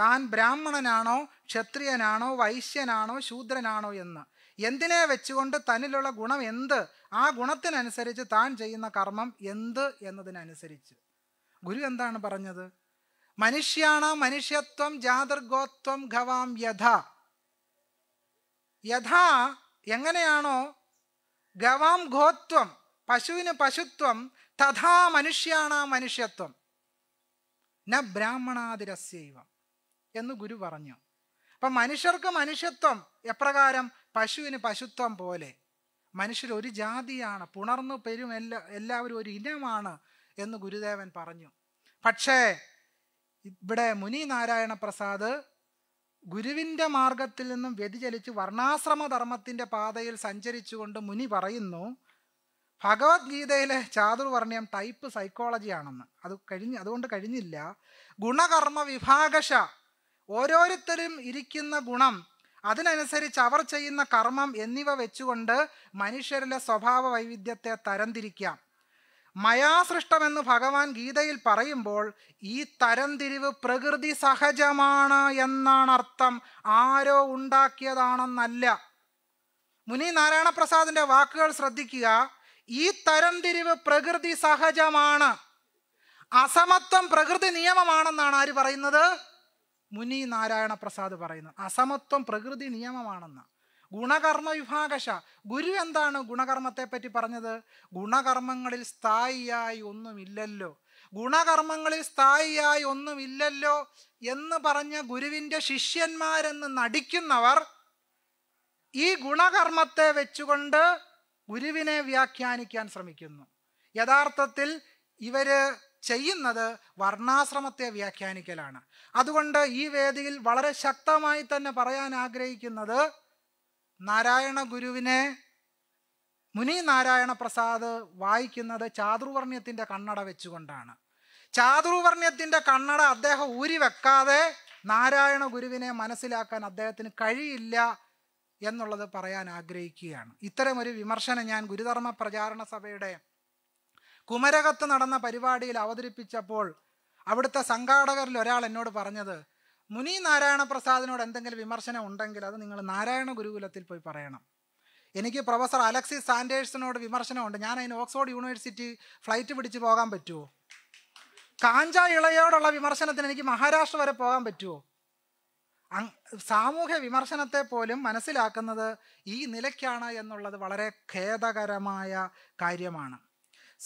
താൻ ബ്രാഹ്മണനാണോ ക്ഷത്രിയനാണോ വൈശ്യനാണോ ശൂദ്രനാണോ എന്ന് എന്തിനെ വെച്ചുകൊണ്ട് തന്നിലുള്ള ഗുണം എന്ത് ആ ഗുണത്തിനനുസരിച്ച് താൻ ചെയ്യുന്ന കർമ്മം എന്ത് എന്നതിനനുസരിച്ച് ഗുരു എന്താണ് പറഞ്ഞത് മനുഷ്യാണ മനുഷ്യത്വം ജാതൃഗോത്വം ഖവാം യഥ യഥ എങ്ങനെയാണോ ഗവാം ഗോത്വം പശുവിന് പശുത്വം തഥാ മനുഷ്യാണ മനുഷ്യത്വം ന ബ്രാഹ്മണാതിരസ്യൈവം എന്ന് ഗുരു പറഞ്ഞു അപ്പൊ മനുഷ്യർക്ക് മനുഷ്യത്വം എപ്രകാരം പശുവിന് പശുത്വം പോലെ മനുഷ്യർ ഒരു ജാതിയാണ് പുണർന്നു പെരും എല്ലാ എല്ലാവരും ഒരു ഇനമാണ് എന്ന് ഗുരുദേവൻ പറഞ്ഞു പക്ഷേ ഇവിടെ മുനി നാരായണ പ്രസാദ് ഗുരുവിൻ്റെ മാർഗത്തിൽ നിന്നും വ്യതിചലിച്ച് വർണ്ണാശ്രമധർമ്മത്തിൻ്റെ പാതയിൽ സഞ്ചരിച്ചുകൊണ്ട് മുനി പറയുന്നു ഭഗവത്ഗീതയിലെ ചാതുർവർണ്ണയം ടൈപ്പ് സൈക്കോളജിയാണെന്ന് അത് കഴിഞ്ഞ് അതുകൊണ്ട് കഴിഞ്ഞില്ല ഗുണകർമ്മ വിഭാഗശ ഓരോരുത്തരും ഇരിക്കുന്ന ഗുണം അതിനനുസരിച്ച് അവർ ചെയ്യുന്ന കർമ്മം എന്നിവ വെച്ചുകൊണ്ട് മനുഷ്യരിലെ സ്വഭാവ വൈവിധ്യത്തെ തരംതിരിക്കാം മയാസൃഷ്ടമെന്ന് ഭഗവാൻ ഗീതയിൽ പറയുമ്പോൾ ഈ തരംതിരിവ് പ്രകൃതി സഹജമാണ് എന്നാണ് അർത്ഥം ആരോ ഉണ്ടാക്കിയതാണെന്നല്ല മുനി നാരായണപ്രസാദിന്റെ വാക്കുകൾ ശ്രദ്ധിക്കുക ഈ തരംതിരിവ് പ്രകൃതി സഹജമാണ് അസമത്വം പ്രകൃതി നിയമമാണെന്നാണ് ആര് പറയുന്നത് മുനി നാരായണ പ്രസാദ് പറയുന്നു അസമത്വം പ്രകൃതി നിയമമാണെന്ന് ഗുണകർമ്മ വിഭാഗശ ഗുരു എന്താണ് ഗുണകർമ്മത്തെ പറ്റി പറഞ്ഞത് ഗുണകർമ്മങ്ങളിൽ സ്ഥായിയായി ഒന്നുമില്ലല്ലോ ഗുണകർമ്മങ്ങളിൽ സ്ഥായിയായി ഒന്നുമില്ലല്ലോ എന്ന് പറഞ്ഞ ഗുരുവിൻ്റെ ശിഷ്യന്മാരെന്ന് നടിക്കുന്നവർ ഈ ഗുണകർമ്മത്തെ വെച്ചുകൊണ്ട് ഗുരുവിനെ വ്യാഖ്യാനിക്കാൻ ശ്രമിക്കുന്നു യഥാർത്ഥത്തിൽ ഇവര് ചെയ്യുന്നത് വർണ്ണാശ്രമത്തെ വ്യാഖ്യാനിക്കലാണ് അതുകൊണ്ട് ഈ വേദിയിൽ വളരെ ശക്തമായി തന്നെ പറയാൻ ആഗ്രഹിക്കുന്നത് നാരായണ ഗുരുവിനെ മുനി നാരായണ പ്രസാദ് വായിക്കുന്നത് ചാതുർവർണ്ണ്യത്തിൻ്റെ കണ്ണട വെച്ചുകൊണ്ടാണ് ചാതുർവർണ്ണ്യത്തിൻ്റെ കണ്ണട അദ്ദേഹം ഊരി വെക്കാതെ നാരായണ ഗുരുവിനെ മനസ്സിലാക്കാൻ അദ്ദേഹത്തിന് കഴിയില്ല എന്നുള്ളത് പറയാൻ ആഗ്രഹിക്കുകയാണ് ഇത്തരമൊരു വിമർശനം ഞാൻ ഗുരുധർമ്മ പ്രചാരണ സഭയുടെ കുമരകത്ത് നടന്ന പരിപാടിയിൽ അവതരിപ്പിച്ചപ്പോൾ അവിടുത്തെ സംഘാടകരിൽ ഒരാൾ എന്നോട് പറഞ്ഞത് മുനി നാരായണ പ്രസാദിനോട് എന്തെങ്കിലും വിമർശനം ഉണ്ടെങ്കിൽ അത് നിങ്ങൾ നാരായണ ഗുരുകുലത്തിൽ പോയി പറയണം എനിക്ക് പ്രൊഫസർ അലക്സി സാൻഡേഴ്സിനോട് വിമർശനമുണ്ട് ഞാൻ അതിന് ഓക്സ്ഫോർഡ് യൂണിവേഴ്സിറ്റി ഫ്ലൈറ്റ് പിടിച്ച് പോകാൻ പറ്റുമോ കാഞ്ച ഇളയോടുള്ള വിമർശനത്തിന് എനിക്ക് മഹാരാഷ്ട്ര വരെ പോകാൻ പറ്റുമോ സാമൂഹ്യ വിമർശനത്തെ പോലും മനസ്സിലാക്കുന്നത് ഈ നിലയ്ക്കാണ് എന്നുള്ളത് വളരെ ഖേദകരമായ കാര്യമാണ്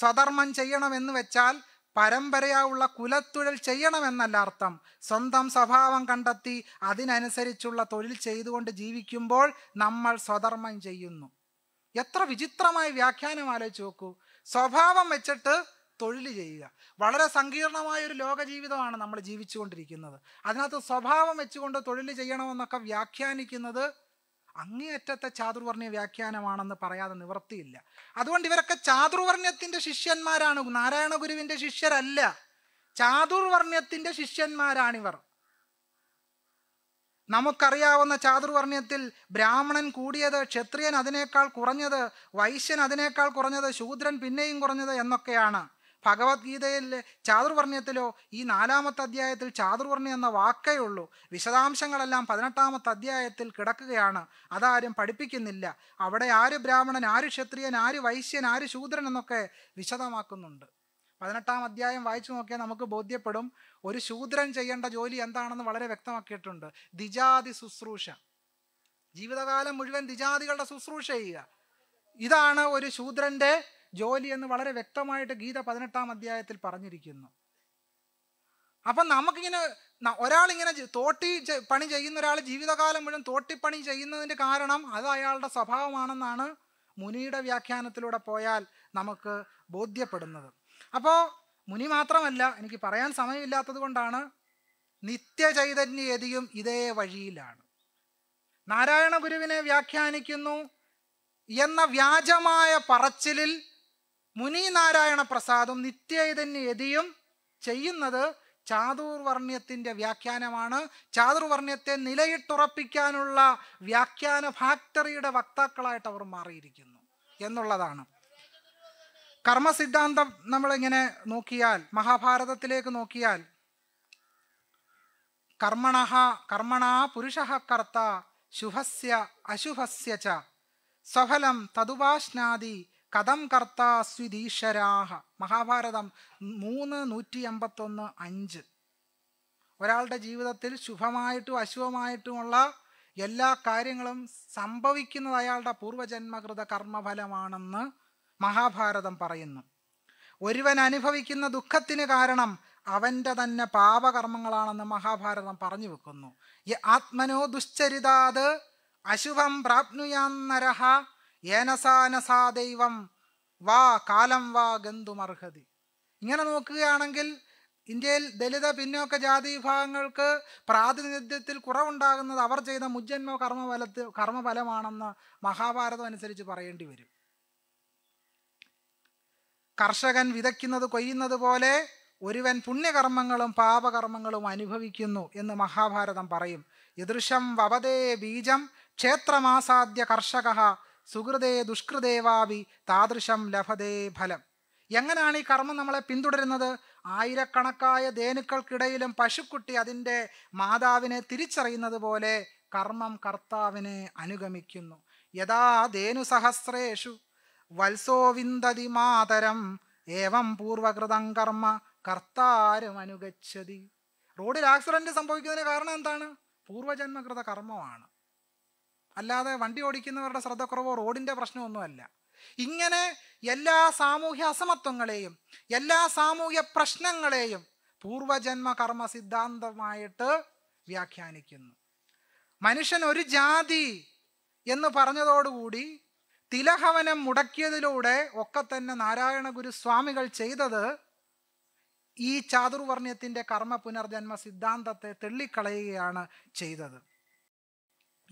സ്വധർമ്മം ചെയ്യണമെന്ന് വെച്ചാൽ പരമ്പരയായുള്ള കുലത്തൊഴിൽ ചെയ്യണമെന്നല്ല അർത്ഥം സ്വന്തം സ്വഭാവം കണ്ടെത്തി അതിനനുസരിച്ചുള്ള തൊഴിൽ ചെയ്തുകൊണ്ട് ജീവിക്കുമ്പോൾ നമ്മൾ സ്വധർമ്മം ചെയ്യുന്നു എത്ര വിചിത്രമായ വ്യാഖ്യാനം ആലോചിച്ച് നോക്കൂ സ്വഭാവം വെച്ചിട്ട് തൊഴിൽ ചെയ്യുക വളരെ സങ്കീർണമായ ഒരു ലോക ജീവിതമാണ് നമ്മൾ ജീവിച്ചുകൊണ്ടിരിക്കുന്നത് അതിനകത്ത് സ്വഭാവം വെച്ചുകൊണ്ട് തൊഴിൽ ചെയ്യണമെന്നൊക്കെ വ്യാഖ്യാനിക്കുന്നത് അങ്ങേയറ്റത്തെ ചാതുർവർണ്ണ വ്യാഖ്യാനമാണെന്ന് പറയാതെ നിവർത്തിയില്ല അതുകൊണ്ട് ഇവരൊക്കെ ചാതുർവർണ്ണത്തിൻ്റെ ശിഷ്യന്മാരാണ് നാരായണ ഗുരുവിൻ്റെ ശിഷ്യരല്ല ചാതുർവർണ്ണത്തിൻ്റെ ശിഷ്യന്മാരാണിവർ നമുക്കറിയാവുന്ന ചാതുർവർണ്ണയത്തിൽ ബ്രാഹ്മണൻ കൂടിയത് ക്ഷത്രിയൻ അതിനേക്കാൾ കുറഞ്ഞത് വൈശ്യൻ അതിനേക്കാൾ കുറഞ്ഞത് ശൂദ്രൻ പിന്നെയും കുറഞ്ഞത് എന്നൊക്കെയാണ് ഭഗവത്ഗീതയിൽ ചാതുർവർണ്ണയത്തിലോ ഈ നാലാമത്തെ അധ്യായത്തിൽ ചാതുർവർണ്ണ എന്ന വാക്കേ ഉള്ളൂ വിശദാംശങ്ങളെല്ലാം പതിനെട്ടാമത്തെ അധ്യായത്തിൽ കിടക്കുകയാണ് അതാരും പഠിപ്പിക്കുന്നില്ല അവിടെ ആര് ബ്രാഹ്മണൻ ആര് ക്ഷത്രിയൻ ആര് വൈശ്യൻ ആര് ശൂദ്രൻ എന്നൊക്കെ വിശദമാക്കുന്നുണ്ട് പതിനെട്ടാം അധ്യായം വായിച്ചു നോക്കിയാൽ നമുക്ക് ബോധ്യപ്പെടും ഒരു ശൂദ്രൻ ചെയ്യേണ്ട ജോലി എന്താണെന്ന് വളരെ വ്യക്തമാക്കിയിട്ടുണ്ട് ദിജാതി ശുശ്രൂഷ ജീവിതകാലം മുഴുവൻ ദിജാതികളുടെ ശുശ്രൂഷ ചെയ്യുക ഇതാണ് ഒരു ശൂദ്രന്റെ ജോലി എന്ന് വളരെ വ്യക്തമായിട്ട് ഗീത പതിനെട്ടാം അധ്യായത്തിൽ പറഞ്ഞിരിക്കുന്നു അപ്പം നമുക്കിങ്ങനെ ഒരാളിങ്ങനെ തോട്ടി പണി ചെയ്യുന്ന ഒരാൾ ജീവിതകാലം മുഴുവൻ തോട്ടിപ്പണി ചെയ്യുന്നതിൻ്റെ കാരണം അത് അയാളുടെ സ്വഭാവമാണെന്നാണ് മുനിയുടെ വ്യാഖ്യാനത്തിലൂടെ പോയാൽ നമുക്ക് ബോധ്യപ്പെടുന്നത് അപ്പോൾ മുനി മാത്രമല്ല എനിക്ക് പറയാൻ സമയമില്ലാത്തത് കൊണ്ടാണ് നിത്യചൈതന്യതിയും ഇതേ വഴിയിലാണ് നാരായണ ഗുരുവിനെ വ്യാഖ്യാനിക്കുന്നു എന്ന വ്യാജമായ പറച്ചിലിൽ മുനി നാരായണ പ്രസാദും നിത്യൈതന്യതിയും ചെയ്യുന്നത് ചാതുർവർണ്ണ്യത്തിൻ്റെ വ്യാഖ്യാനമാണ് ചാതുർവർണ്ണ്യത്തെ നിലയിട്ടുറപ്പിക്കാനുള്ള വ്യാഖ്യാന ഫാക്ടറിയുടെ വക്താക്കളായിട്ട് അവർ മാറിയിരിക്കുന്നു എന്നുള്ളതാണ് കർമ്മസിദ്ധാന്തം നമ്മളിങ്ങനെ നോക്കിയാൽ മഹാഭാരതത്തിലേക്ക് നോക്കിയാൽ കർമ്മണ കർമ്മണ പുരുഷ കർത്ത ശുഭസ്യ അശുഭസ്യ ച സഫലം തതുപാശ്നാദി കഥം കർത്താസ്വിതീശ്വരാഹ മഹാഭാരതം മൂന്ന് നൂറ്റി എൺപത്തൊന്ന് അഞ്ച് ഒരാളുടെ ജീവിതത്തിൽ ശുഭമായിട്ടും അശുഭമായിട്ടുമുള്ള എല്ലാ കാര്യങ്ങളും സംഭവിക്കുന്നത് അയാളുടെ പൂർവജന്മകൃത കർമ്മഫലമാണെന്ന് മഹാഭാരതം പറയുന്നു ഒരുവൻ അനുഭവിക്കുന്ന ദുഃഖത്തിന് കാരണം അവൻ്റെ തന്നെ പാപകർമ്മങ്ങളാണെന്ന് മഹാഭാരതം പറഞ്ഞു വെക്കുന്നു ആത്മനോ ദുശ്ചരിതാത് അശുഭം പ്രാപ്നുയാന്നരഹ ഏനസാനസാ ദൈവം വാ കാലം വാ ഗന്ധുമർഹതി ഇങ്ങനെ നോക്കുകയാണെങ്കിൽ ഇന്ത്യയിൽ ദലിത പിന്നോക്ക ജാതി വിഭാഗങ്ങൾക്ക് പ്രാതിനിധ്യത്തിൽ കുറവുണ്ടാകുന്നത് അവർ ചെയ്ത മുജ്ജന്മ കർമ്മഫലത്ത് കർമ്മഫലമാണെന്ന് മഹാഭാരതം അനുസരിച്ച് പറയേണ്ടി വരും കർഷകൻ വിതയ്ക്കുന്നത് കൊയ്യുന്നത് പോലെ ഒരുവൻ പുണ്യകർമ്മങ്ങളും പാപകർമ്മങ്ങളും അനുഭവിക്കുന്നു എന്ന് മഹാഭാരതം പറയും യദൃശം വവതേ ബീജം ക്ഷേത്രമാസാദ്യ കർഷക സുഹൃദേ ദുഷ്കൃദേവാവി താദൃശം ലഭതേ ഫലം എങ്ങനെയാണ് ഈ കർമ്മം നമ്മളെ പിന്തുടരുന്നത് ആയിരക്കണക്കായ ധേനുക്കൾക്കിടയിലും പശുക്കുട്ടി അതിൻ്റെ മാതാവിനെ തിരിച്ചറിയുന്നത് പോലെ കർമ്മം കർത്താവിനെ അനുഗമിക്കുന്നു യഥാ ധേനു സഹസ്രേഷു വത്സോവിന്ദതി മാതരം ഏവം പൂർവകൃതം കർമ്മ കർത്താരം അനുഗച്ഛതി റോഡിൽ ആക്സിഡന്റ് സംഭവിക്കുന്നതിന് കാരണം എന്താണ് പൂർവജന്മകൃത കർമ്മമാണ് അല്ലാതെ വണ്ടി ഓടിക്കുന്നവരുടെ ശ്രദ്ധക്കുറവോ റോഡിൻ്റെ പ്രശ്നമൊന്നുമല്ല ഇങ്ങനെ എല്ലാ സാമൂഹ്യ അസമത്വങ്ങളെയും എല്ലാ സാമൂഹ്യ പ്രശ്നങ്ങളെയും പൂർവജന്മ കർമ്മ സിദ്ധാന്തമായിട്ട് വ്യാഖ്യാനിക്കുന്നു മനുഷ്യൻ ഒരു ജാതി എന്ന് പറഞ്ഞതോടുകൂടി തിലഹവനം മുടക്കിയതിലൂടെ ഒക്കെ തന്നെ നാരായണ ഗുരുസ്വാമികൾ ചെയ്തത് ഈ ചാതുർവർണ്ണയത്തിൻ്റെ കർമ്മ പുനർജന്മ സിദ്ധാന്തത്തെ തെള്ളിക്കളയുകയാണ് ചെയ്തത്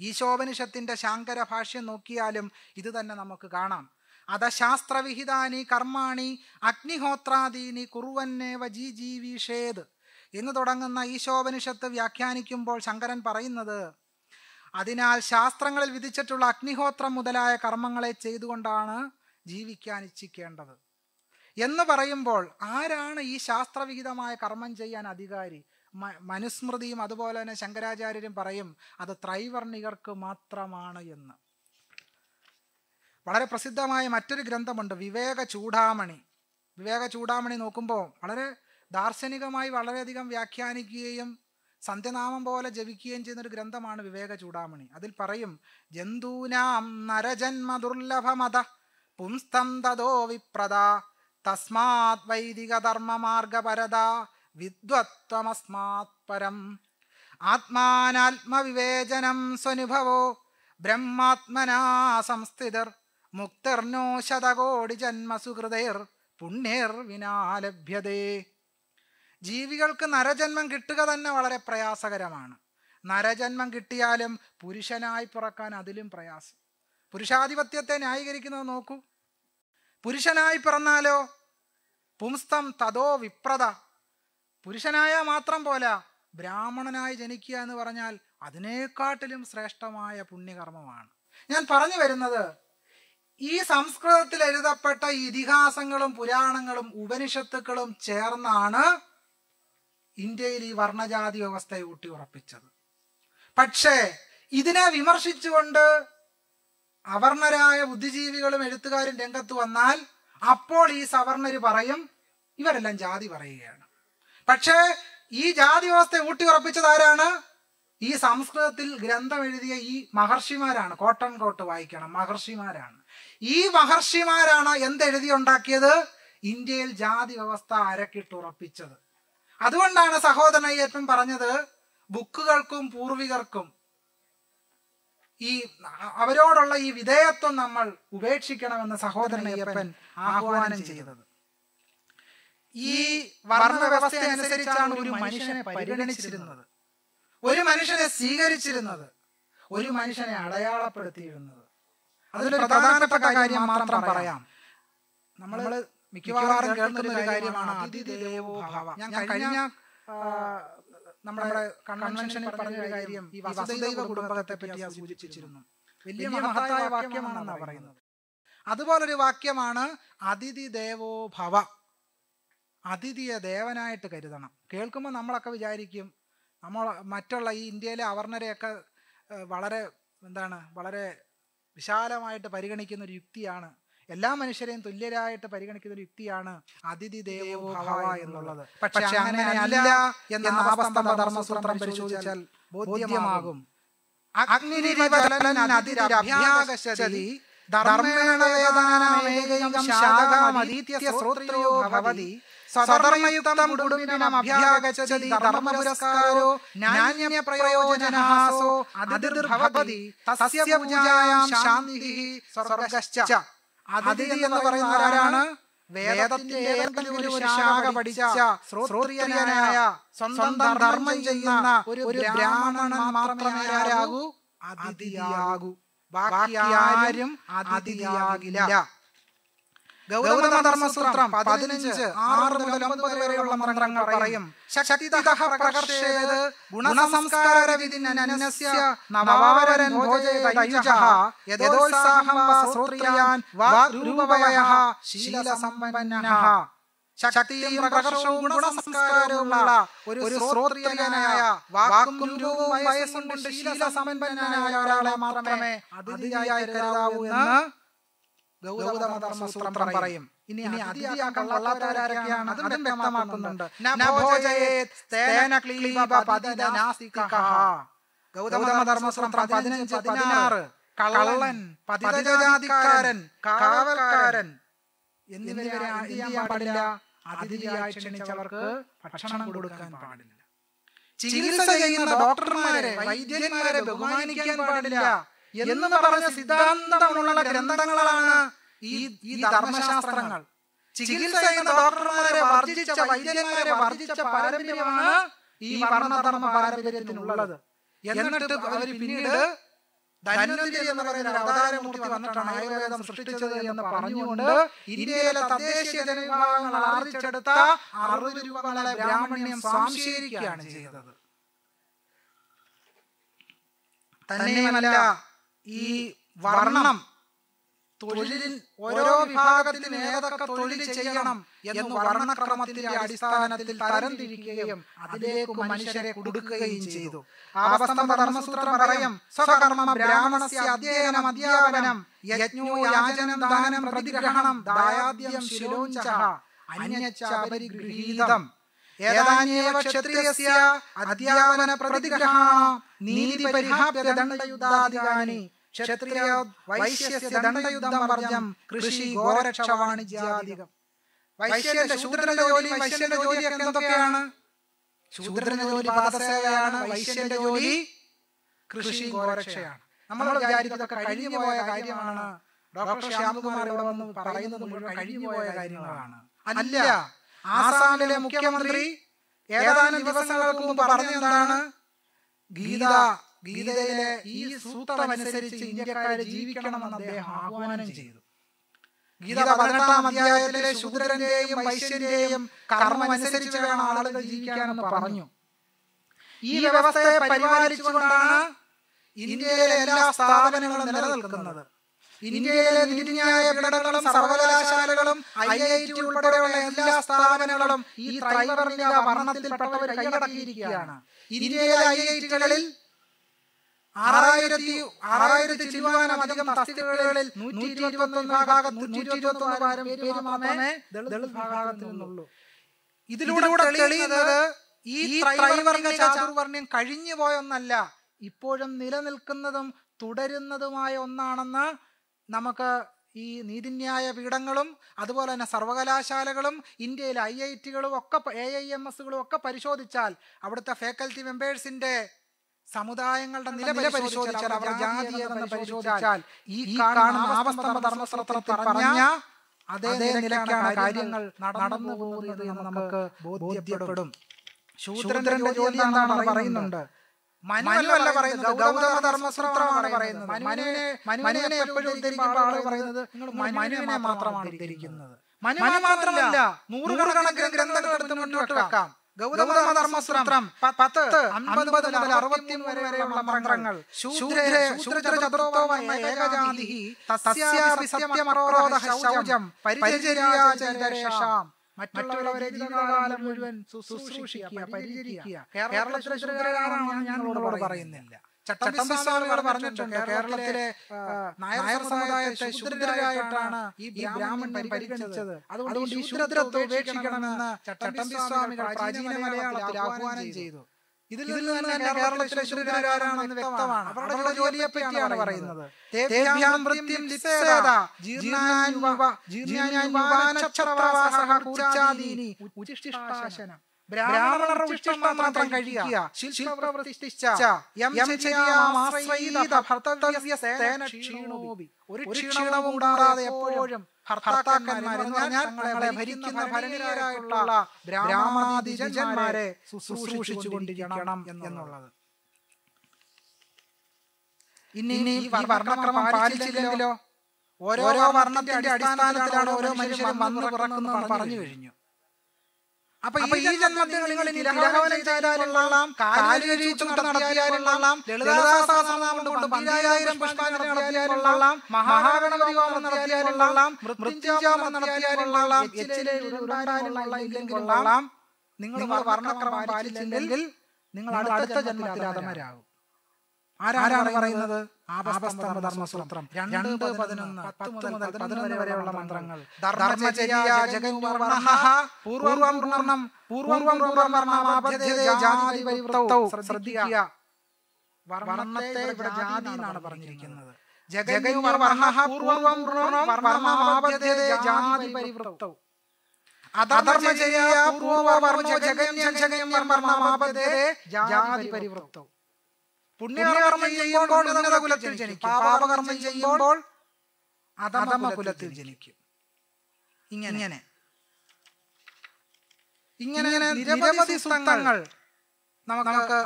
ഈശോപനിഷത്തിൻ്റെ ശാങ്കര ഭാഷ്യം നോക്കിയാലും ഇത് തന്നെ നമുക്ക് കാണാം അതശാസ്ത്രവിഹിതാനി കർമാണി അഗ്നിഹോത്രാദീനി കുറുവന്നേവ ജി ജീവിഷേത് എന്ന് തുടങ്ങുന്ന ഈശോപനിഷത്ത് വ്യാഖ്യാനിക്കുമ്പോൾ ശങ്കരൻ പറയുന്നത് അതിനാൽ ശാസ്ത്രങ്ങളിൽ വിധിച്ചിട്ടുള്ള അഗ്നിഹോത്രം മുതലായ കർമ്മങ്ങളെ ചെയ്തുകൊണ്ടാണ് ജീവിക്കാൻ ഇച്ഛിക്കേണ്ടത് എന്ന് പറയുമ്പോൾ ആരാണ് ഈ ശാസ്ത്രവിഹിതമായ കർമ്മം ചെയ്യാൻ അധികാരി മനുസ്മൃതിയും അതുപോലെ തന്നെ ശങ്കരാചാര്യരും പറയും അത് ത്രൈവർണികർക്ക് മാത്രമാണ് എന്ന് വളരെ പ്രസിദ്ധമായ മറ്റൊരു ഗ്രന്ഥമുണ്ട് വിവേക ചൂടാമണി വിവേക ചൂടാമണി നോക്കുമ്പോൾ വളരെ ദാർശനികമായി വളരെയധികം വ്യാഖ്യാനിക്കുകയും സന്ധ്യനാമം പോലെ ജപിക്കുകയും ഒരു ഗ്രന്ഥമാണ് വിവേക ചൂടാമണി അതിൽ പറയും ജന്തൂനാം നരജന്മ ദുർലഭമത പുംസ്തം വിപ്രദ തസ്മാത് വൈദിക ധർമ്മമാർഗപരത പരം ആത്മാനാത്മവിവേചനം സ്വനുഭവോ ബ്രഹ്മാത്മനാ സംസ്ഥിതർ മുക്തർനോ ശതകോടി ജന്മസുഹൃതയർ പുണ്യർ വിനാലഭ്യതേ ജീവികൾക്ക് നരജന്മം കിട്ടുക തന്നെ വളരെ പ്രയാസകരമാണ് നരജന്മം കിട്ടിയാലും പുരുഷനായി പിറക്കാൻ അതിലും പ്രയാസം പുരുഷാധിപത്യത്തെ ന്യായീകരിക്കുന്നത് നോക്കൂ പുരുഷനായി പിറന്നാലോ പുംസ്തം തതോ വിപ്രത പുരുഷനായ മാത്രം പോല ബ്രാഹ്മണനായി ജനിക്കുക എന്ന് പറഞ്ഞാൽ അതിനേക്കാട്ടിലും ശ്രേഷ്ഠമായ പുണ്യകർമ്മമാണ് ഞാൻ പറഞ്ഞു വരുന്നത് ഈ സംസ്കൃതത്തിൽ എഴുതപ്പെട്ട ഇതിഹാസങ്ങളും പുരാണങ്ങളും ഉപനിഷത്തുക്കളും ചേർന്നാണ് ഇന്ത്യയിൽ ഈ വർണ്ണജാതി വ്യവസ്ഥയെ ഊട്ടി ഉറപ്പിച്ചത് പക്ഷേ ഇതിനെ വിമർശിച്ചുകൊണ്ട് അവർണരായ ബുദ്ധിജീവികളും എഴുത്തുകാരും രംഗത്ത് വന്നാൽ അപ്പോൾ ഈ സവർണര് പറയും ഇവരെല്ലാം ജാതി പറയുകയാണ് പക്ഷേ ഈ ജാതി വ്യവസ്ഥ ഊട്ടിയുറപ്പിച്ചത് ആരാണ് ഈ സംസ്കൃതത്തിൽ ഗ്രന്ഥം എഴുതിയ ഈ മഹർഷിമാരാണ് കോട്ടൺ കോട്ട് വായിക്കണം മഹർഷിമാരാണ് ഈ മഹർഷിമാരാണ് എന്തെഴുതി ഉണ്ടാക്കിയത് ഇന്ത്യയിൽ ജാതി വ്യവസ്ഥ അരക്കിട്ട് ഉറപ്പിച്ചത് അതുകൊണ്ടാണ് സഹോദരൻ അയ്യപ്പൻ പറഞ്ഞത് ബുക്കുകൾക്കും പൂർവികർക്കും ഈ അവരോടുള്ള ഈ വിധേയത്വം നമ്മൾ ഉപേക്ഷിക്കണമെന്ന് സഹോദരൻ അയ്യപ്പൻ ആഹ്വാനം ചെയ്തത് ഈ വർണ്ണ വ്യവസ്ഥ അനുസരിച്ചാണ് ഒരു മനുഷ്യനെ പരിഗണിച്ചിരുന്നത് ഒരു മനുഷ്യനെ സ്വീകരിച്ചിരുന്നത് ഒരു മനുഷ്യനെ അടയാളപ്പെടുത്തിയിരുന്നത് അതൊരു പ്രധാനപ്പെട്ട കാര്യം മാത്രം പറയാം നമ്മൾ മിക്കവാറും കേൾക്കുന്ന ഒരു കാര്യമാണ് അതിഥിദേവോ ഭവ ഞാൻ കഴിഞ്ഞ നമ്മുടെ കൺവെൻഷനിൽ പറഞ്ഞ ഒരു കാര്യം ഈ വസുദൈവ കുടുംബത്തെ പറ്റി ഞാൻ സൂചിപ്പിച്ചിരുന്നു വലിയ മഹത്തായ വാക്യമാണെന്നാണ് പറയുന്നത് അതുപോലൊരു വാക്യമാണ് ദേവോ ഭവ അതിഥിയെ ദേവനായിട്ട് കരുതണം കേൾക്കുമ്പോൾ നമ്മളൊക്കെ വിചാരിക്കും നമ്മൾ മറ്റുള്ള ഈ ഇന്ത്യയിലെ അവർണരെയൊക്കെ വളരെ എന്താണ് വളരെ വിശാലമായിട്ട് പരിഗണിക്കുന്ന ഒരു യുക്തിയാണ് എല്ലാ മനുഷ്യരെയും തുല്യരായിട്ട് പരിഗണിക്കുന്ന ഒരു യുക്തിയാണ് അതിഥി ദേവോ ഭവ എന്നുള്ളത് പക്ഷെ അങ്ങനെയല്ല എന്ന നവസ്തംഭ ധർമ്മസൂത്രം പരിശോധിച്ചാൽ ബോധ്യമാകും അഗ്നിരിവതിരഭ്യാകശതി ധർമ്മേണ വേദാനമേകൈകം ശ്രോത്രയോ ഭവതി സധർമ്മയുക്തം അഭ്യാഗച്ഛതി പ്രയോജനഹാസോ എന്ന് പറയുന്ന ആരാണ് വേദത്തിന്റെ ഒരു ശാഖ പഠിച്ച ശ്രോത്രിയനായ സ്വന്തം ധർമ്മം ചെയ്യുന്ന ഒരു ബ്രാഹ്മണൻ മാത്രമേ ആരാകൂ അതിഥിയാകൂ ബാക്കി ആരും അതിഥിയാകില്ല ഗൗതമ ശക്തിയും ഒരാളെ മാത്രമേ അതിഥിയായി കരുതാവൂ എന്ന് ഗൗതമ ധർമ്മസൂത്രം പറയും ഇനി അതിഥിയാക്കാൻ വള്ളത്താരൊക്കെയാണ് അതും വ്യക്തമാക്കുന്നുണ്ട് ഗൗതമ ധർമ്മസൂത്രം പതിനഞ്ച് പതിനാറ് കള്ളൻ പതിതജാതിക്കാരൻ കാവൽക്കാരൻ എന്നിവരെ ചെയ്യാൻ പാടില്ല അതിഥിയായി ക്ഷണിച്ചവർക്ക് ഭക്ഷണം കൊടുക്കാൻ പാടില്ല ചികിത്സ ചെയ്യുന്ന ഡോക്ടർമാരെ വൈദ്യന്മാരെ ബഹുമാനിക്കാൻ പാടില്ല എന്ന് പറഞ്ഞ സിദ്ധാന്തമുള്ള ഗ്രന്ഥങ്ങളാണ് ഈ ഈ ധർമ്മശാസ്ത്രങ്ങൾ ചികിത്സ ചെയ്യുന്ന ഡോക്ടർമാരെ വർദ്ധിച്ച വൈദ്യന്മാരെ വർദ്ധിച്ച പാരമ്പര്യമാണ് ഈ വർണ്ണധർമ്മ പാരമ്പര്യത്തിനുള്ളത് എന്നിട്ട് അവർ പിന്നീട് ധന്വന്തരി എന്ന് പറയുന്ന ഒരു അവതാരമൂർത്തി വന്നിട്ടാണ് ആയുർവേദം സൃഷ്ടിച്ചത് എന്ന് പറഞ്ഞുകൊണ്ട് ഇന്ത്യയിലെ തദ്ദേശീയ ജനവിഭാഗങ്ങൾ ആർജിച്ചെടുത്ത അറുപത് രൂപങ്ങളെ ബ്രാഹ്മണ്യം സ്വാംശീകരിക്കുകയാണ് ചെയ്തത് തന്നെയുമല്ല ഈ വർണ്ണം തൊഴിലിൽ ഓരോ വിഭാഗത്തിലും ഏതൊക്കെ തൊഴിൽ ചെയ്യണം എന്ന് വർണ്ണക്രമത്തിന്റെ അടിസ്ഥാനത്തിൽ തരംതിരിക്കുകയും അതിലേക്ക് മനുഷ്യരെ കൊടുക്കുകയും ചെയ്തു അവസ്ഥ ധർമ്മസൂത്രം പറയും സ്വകർമ്മം ബ്രാഹ്മണസ്യ അധ്യയനം അധ്യാപനം യജ്ഞോ യാചനം ദാനം പ്രതിഗ്രഹണം ദായാദ്യം ശിലോഞ്ച അന്യച്ചാപരിഗൃഹീതം ഏതാനേവ ക്ഷത്രിയസ്യ അധ്യാപന പ്രതിഗ്രഹ നീതി പരിഹാപ്യ കൃഷി വൈശ്യന്റെ വൈശ്യന്റെ എന്തൊക്കെയാണ് വൈശ്യന്റെ കൃഷി ഗോരക്ഷയാണ് നമ്മൾ വിചാരിച്ചതൊക്കെ കഴിഞ്ഞു പോയ കാര്യമാണ് ഡോക്ടർ ശ്യാമകുമാർ ഇവിടെ വന്ന് പറയുന്നത് മുഴുവൻ കഴിഞ്ഞു പോയ കാര്യങ്ങളാണ് അല്ല ആസാമിലെ മുഖ്യമന്ത്രി ഏതാനും ദിവസങ്ങൾക്ക് മുമ്പ് പറഞ്ഞതാണ് ഗീത ഗീതയിലെ ഈ സൂത്രമനുസരിച്ച് ഇന്ത്യക്കാരെ ജീവിക്കണമെന്ന് അദ്ദേഹം ആഹ്വാനം ചെയ്തു ഗീത പതിനെട്ടാം അധ്യായത്തിലെ ശൂദ്രന്റെയും വൈശ്യന്റെയും കർമ്മമനുസരിച്ച് വേണം ആളുകൾ ജീവിക്കാനെന്ന് പറഞ്ഞു ഈ വ്യവസ്ഥയെ പരിപാലിച്ചുകൊണ്ടാണ് ഇന്ത്യയിലെ എല്ലാ സ്ഥാപനങ്ങളും നിലനിൽക്കുന്നത് ഇന്ത്യയിലെ നീതിന്യായ വിടകളും സർവകലാശാലകളും ഐ ഐ ടി ഉൾപ്പെടെയുള്ള എല്ലാ സ്ഥാപനങ്ങളും ഈ ത്രൈവർണ്യ വർണ്ണത്തിൽപ്പെട്ടവർ കൈയടക്കിയിരിക്കുകയാണ് ഇന്ത്യയിലെ ഐ ഐ ടികളിൽ ആറായിരത്തി ആറായിരത്തി ചില്ലുവാനും അധികം തസ്തികകളിൽ നൂറ്റി ഇരുപത്തൊന്ന് വിഭാഗത്ത് നൂറ്റി ഇരുപത്തൊന്ന് വാരം പേര് മാത്രമേ ദളിത് വിഭാഗത്തിൽ നിന്നുള്ളൂ ഇതിലൂടെ തെളിയുന്നത് ഈ ത്രൈവർഗ ചാതുർവർണ്ണ്യം കഴിഞ്ഞു പോയൊന്നല്ല ഇപ്പോഴും നിലനിൽക്കുന്നതും തുടരുന്നതുമായ ഒന്നാണെന്ന് നമുക്ക് ഈ നീതിന്യായ പീഠങ്ങളും അതുപോലെ തന്നെ സർവകലാശാലകളും ഇന്ത്യയിലെ ഐ ഐ ടികളും ഒക്കെ എ ഐ എം എസുകളും ഒക്കെ പരിശോധിച്ചാൽ അവിടുത്തെ ഫാക്കൽറ്റി മെമ്പേഴ്സിൻ്റെ സമുദായങ്ങളുടെ നില പരിശോധിച്ചാൽ അവർ ജാതീയതെന്ന് പരിശോധിച്ചാൽ ഈ കാണുന്ന ആവസ്ഥ ധർമ്മസത്രത്തിൽ പറഞ്ഞ അതേ നിലയ്ക്കാണ് കാര്യങ്ങൾ നടന്നു പോകുന്നത് എന്ന് നമുക്ക് ബോധ്യപ്പെടും ശൂദ്രന്റെ ജോലി എന്താണ് പറയുന്നുണ്ട് മനുവല്ല പറയുന്നത് ഗൗതമ ധർമ്മസൂത്രമാണ് പറയുന്നത് മനുവിനെ മനുവിനെ എപ്പോഴും ഉദ്ധരിക്കുമ്പോൾ ആണ് പറയുന്നത് മനുവിനെ മാത്രമാണ് ഉദ്ധരിക്കുന്നത് മനു മാത്രമല്ല നൂറുകണക്കിന് ഗ്രന്ഥങ്ങൾ എടുത്ത് മുന്നോട്ട് വെക്കാം മറ്റുള്ളവരെ ജീവിതകാലം മുഴുവൻ ശുശ്രൂഷിക്കുക പരിചരിക്കുക കേരളത്തിലെ ശൂദ്രകാരാണെന്ന് ഞാൻ ഇവിടെ പറയുന്നില്ല പറഞ്ഞിട്ടുണ്ട് കേരളത്തിലെ നായർ സമുദായത്തെ ശൂദ്രരായിട്ടാണ് ഈ ബ്രാഹ്മണൻ പരിഗണിച്ചത് അതുകൊണ്ട് ഈ ശൂദ്രത്വത്തെ ഉപേക്ഷിക്കണമെന്ന് ചട്ടമ്പി സ്വാമികൾ പ്രാചീന മലയാളത്തിൽ ആഹ്വാനം ചെയ്തു ഇതിൽ നിന്ന് തന്നെ കേരളത്തിലെ ശൂദ്രരാരാണെന്ന് വ്യക്തമാണ് അവരുടെ ജോലിയെ പറ്റിയാണ് പറയുന്നത് ജീർണാൻ ജീർണാൻ മാത്രം ഒരു കൂടാതെ എപ്പോഴും എന്നുള്ളത് ഇനി ഈ പാലിച്ചില്ലെങ്കിലോ ഓരോ വർണ്ണത്തിന്റെ അടിസ്ഥാനത്തിലാണ് ഓരോ മനുഷ്യരും വന്നു പിറക്കുന്നത് പറഞ്ഞു കഴിഞ്ഞു ഈ ജന്മത്തിൽ നിങ്ങൾ ഇനി നിങ്ങൾ വർണ്ണക്രമം പാലിച്ചില്ലെങ്കിൽ നിങ്ങൾ അടുത്ത ജന്മത്തിൽ അതമരാകും ആരാണ് പറയുന്നത് ആപസ്തംഭ ധർമ്മസൂത്രം മുതൽ വരെയുള്ള മന്ത്രങ്ങൾ ശ്രദ്ധിക്കുക വർണ്ണത്തെ ഇവിടെ ജാതി എന്നാണ് പറഞ്ഞിരിക്കുന്നത് ജാതി പരിവൃത്തവും പുണ്യകർമ്മം ചെയ്യുമ്പോൾ ഉന്നതകുലത്തിൽ ജനിക്കും പാപകർമ്മം ചെയ്യുമ്പോൾ കുലത്തിൽ ജനിക്കും ഇങ്ങനെ ഇങ്ങനെ നിരവധി സുഖങ്ങൾ നമുക്ക്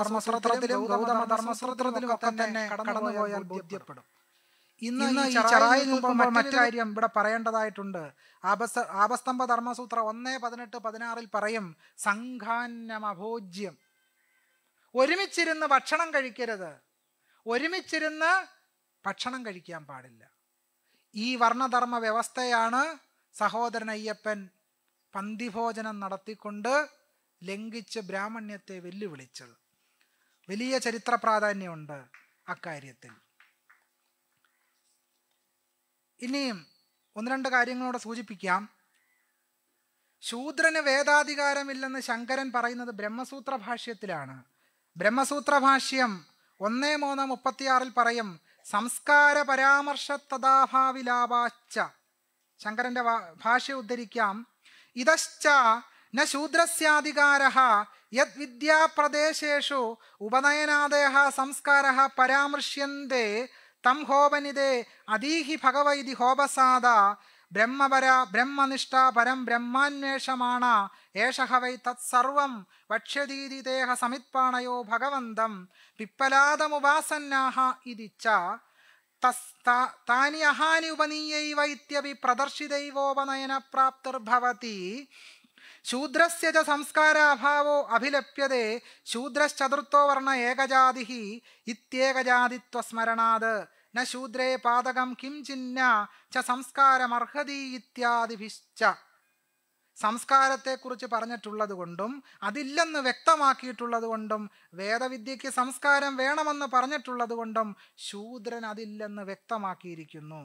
ധർമ്മശ്രത്രത്തിലും ഗൗതമ ധർമ്മശ്രത്രത്തിലും ഒക്കെ തന്നെ കടന്നുപോയാൽ ബോധ്യപ്പെടും ഇന്ന് ഈ ചറായി നിൽക്കുമ്പോൾ മറ്റു കാര്യം ഇവിടെ പറയേണ്ടതായിട്ടുണ്ട് ആപസ്തംഭ ധർമ്മസൂത്ര ഒന്ന് പതിനെട്ട് പതിനാറിൽ പറയും സംഘാന്നമഭോജ്യം ഒരുമിച്ചിരുന്ന് ഭക്ഷണം കഴിക്കരുത് ഒരുമിച്ചിരുന്ന് ഭക്ഷണം കഴിക്കാൻ പാടില്ല ഈ വർണ്ണധർമ്മ വ്യവസ്ഥയാണ് സഹോദരൻ അയ്യപ്പൻ പന്തിഭോജനം നടത്തിക്കൊണ്ട് ലംഘിച്ച് ബ്രാഹ്മണ്യത്തെ വെല്ലുവിളിച്ചത് വലിയ ചരിത്ര പ്രാധാന്യമുണ്ട് അക്കാര്യത്തിൽ ഇനിയും ഒന്ന് രണ്ട് കാര്യങ്ങളോടെ സൂചിപ്പിക്കാം ശൂദ്രന് വേദാധികാരമില്ലെന്ന് ശങ്കരൻ പറയുന്നത് ബ്രഹ്മസൂത്ര ഭാഷ്യത്തിലാണ് ബ്രഹ്മസൂത്ര ഭാഷ്യം ഒന്നേ മൂന്ന് മുപ്പത്തിയാറിൽ പറയും സംസ്കാര പരാമർശ തഥാഭാവിലാപാച്ച ശങ്കരന്റെ ഭാഷ ഉദ്ധരിക്കാം ഇതശ്ച ന ശൂദ്രസ്യാധികാര യത് വിദ്യാപ്രദേശേഷു ഉപനയനാദയ സംസ്കാര പരാമർശ്യന്തേ തം ഹോപനിതേ അതീഹി ഭഗവൈതി ഹോപസാദ ബ്രഹ്മപര ബ്രഹ്മനിഷ്ഠ പരം ബ്രഹ്മാന്വേഷമാണ് ഏഷ വൈ തത്സർവം വക്ഷ്യതീതി ദേഹ സമിത്പാണയോ ഭഗവന്തം പിപ്പലാദമുപാസന്നാഹ ഇതിച്ച താനി അഹാനി ഉപനീയൈവ ഇത്യപി പ്രദർശിതൈവോപനയന പ്രാപ്തിർഭവതി ശൂദ്രസ്യ ച സംസ്കാരാഭാവോ അഭിലപ്യതേ ശൂദ്രശ്ചതുർത്ഥോ വർണ്ണ ഏകജാതി ഇത്യേകജാതിത്വസ്മരണാത് ന ശൂദ്രേ പാതകം കിം ചിന്ന ച സംസ്കാരമർഹതി ഇത്യാദിഭിശ്ച സംസ്കാരത്തെക്കുറിച്ച് പറഞ്ഞിട്ടുള്ളത് കൊണ്ടും അതില്ലെന്ന് വ്യക്തമാക്കിയിട്ടുള്ളത് കൊണ്ടും വേദവിദ്യയ്ക്ക് സംസ്കാരം വേണമെന്ന് പറഞ്ഞിട്ടുള്ളത് കൊണ്ടും ശൂദ്രൻ അതില്ലെന്ന് വ്യക്തമാക്കിയിരിക്കുന്നു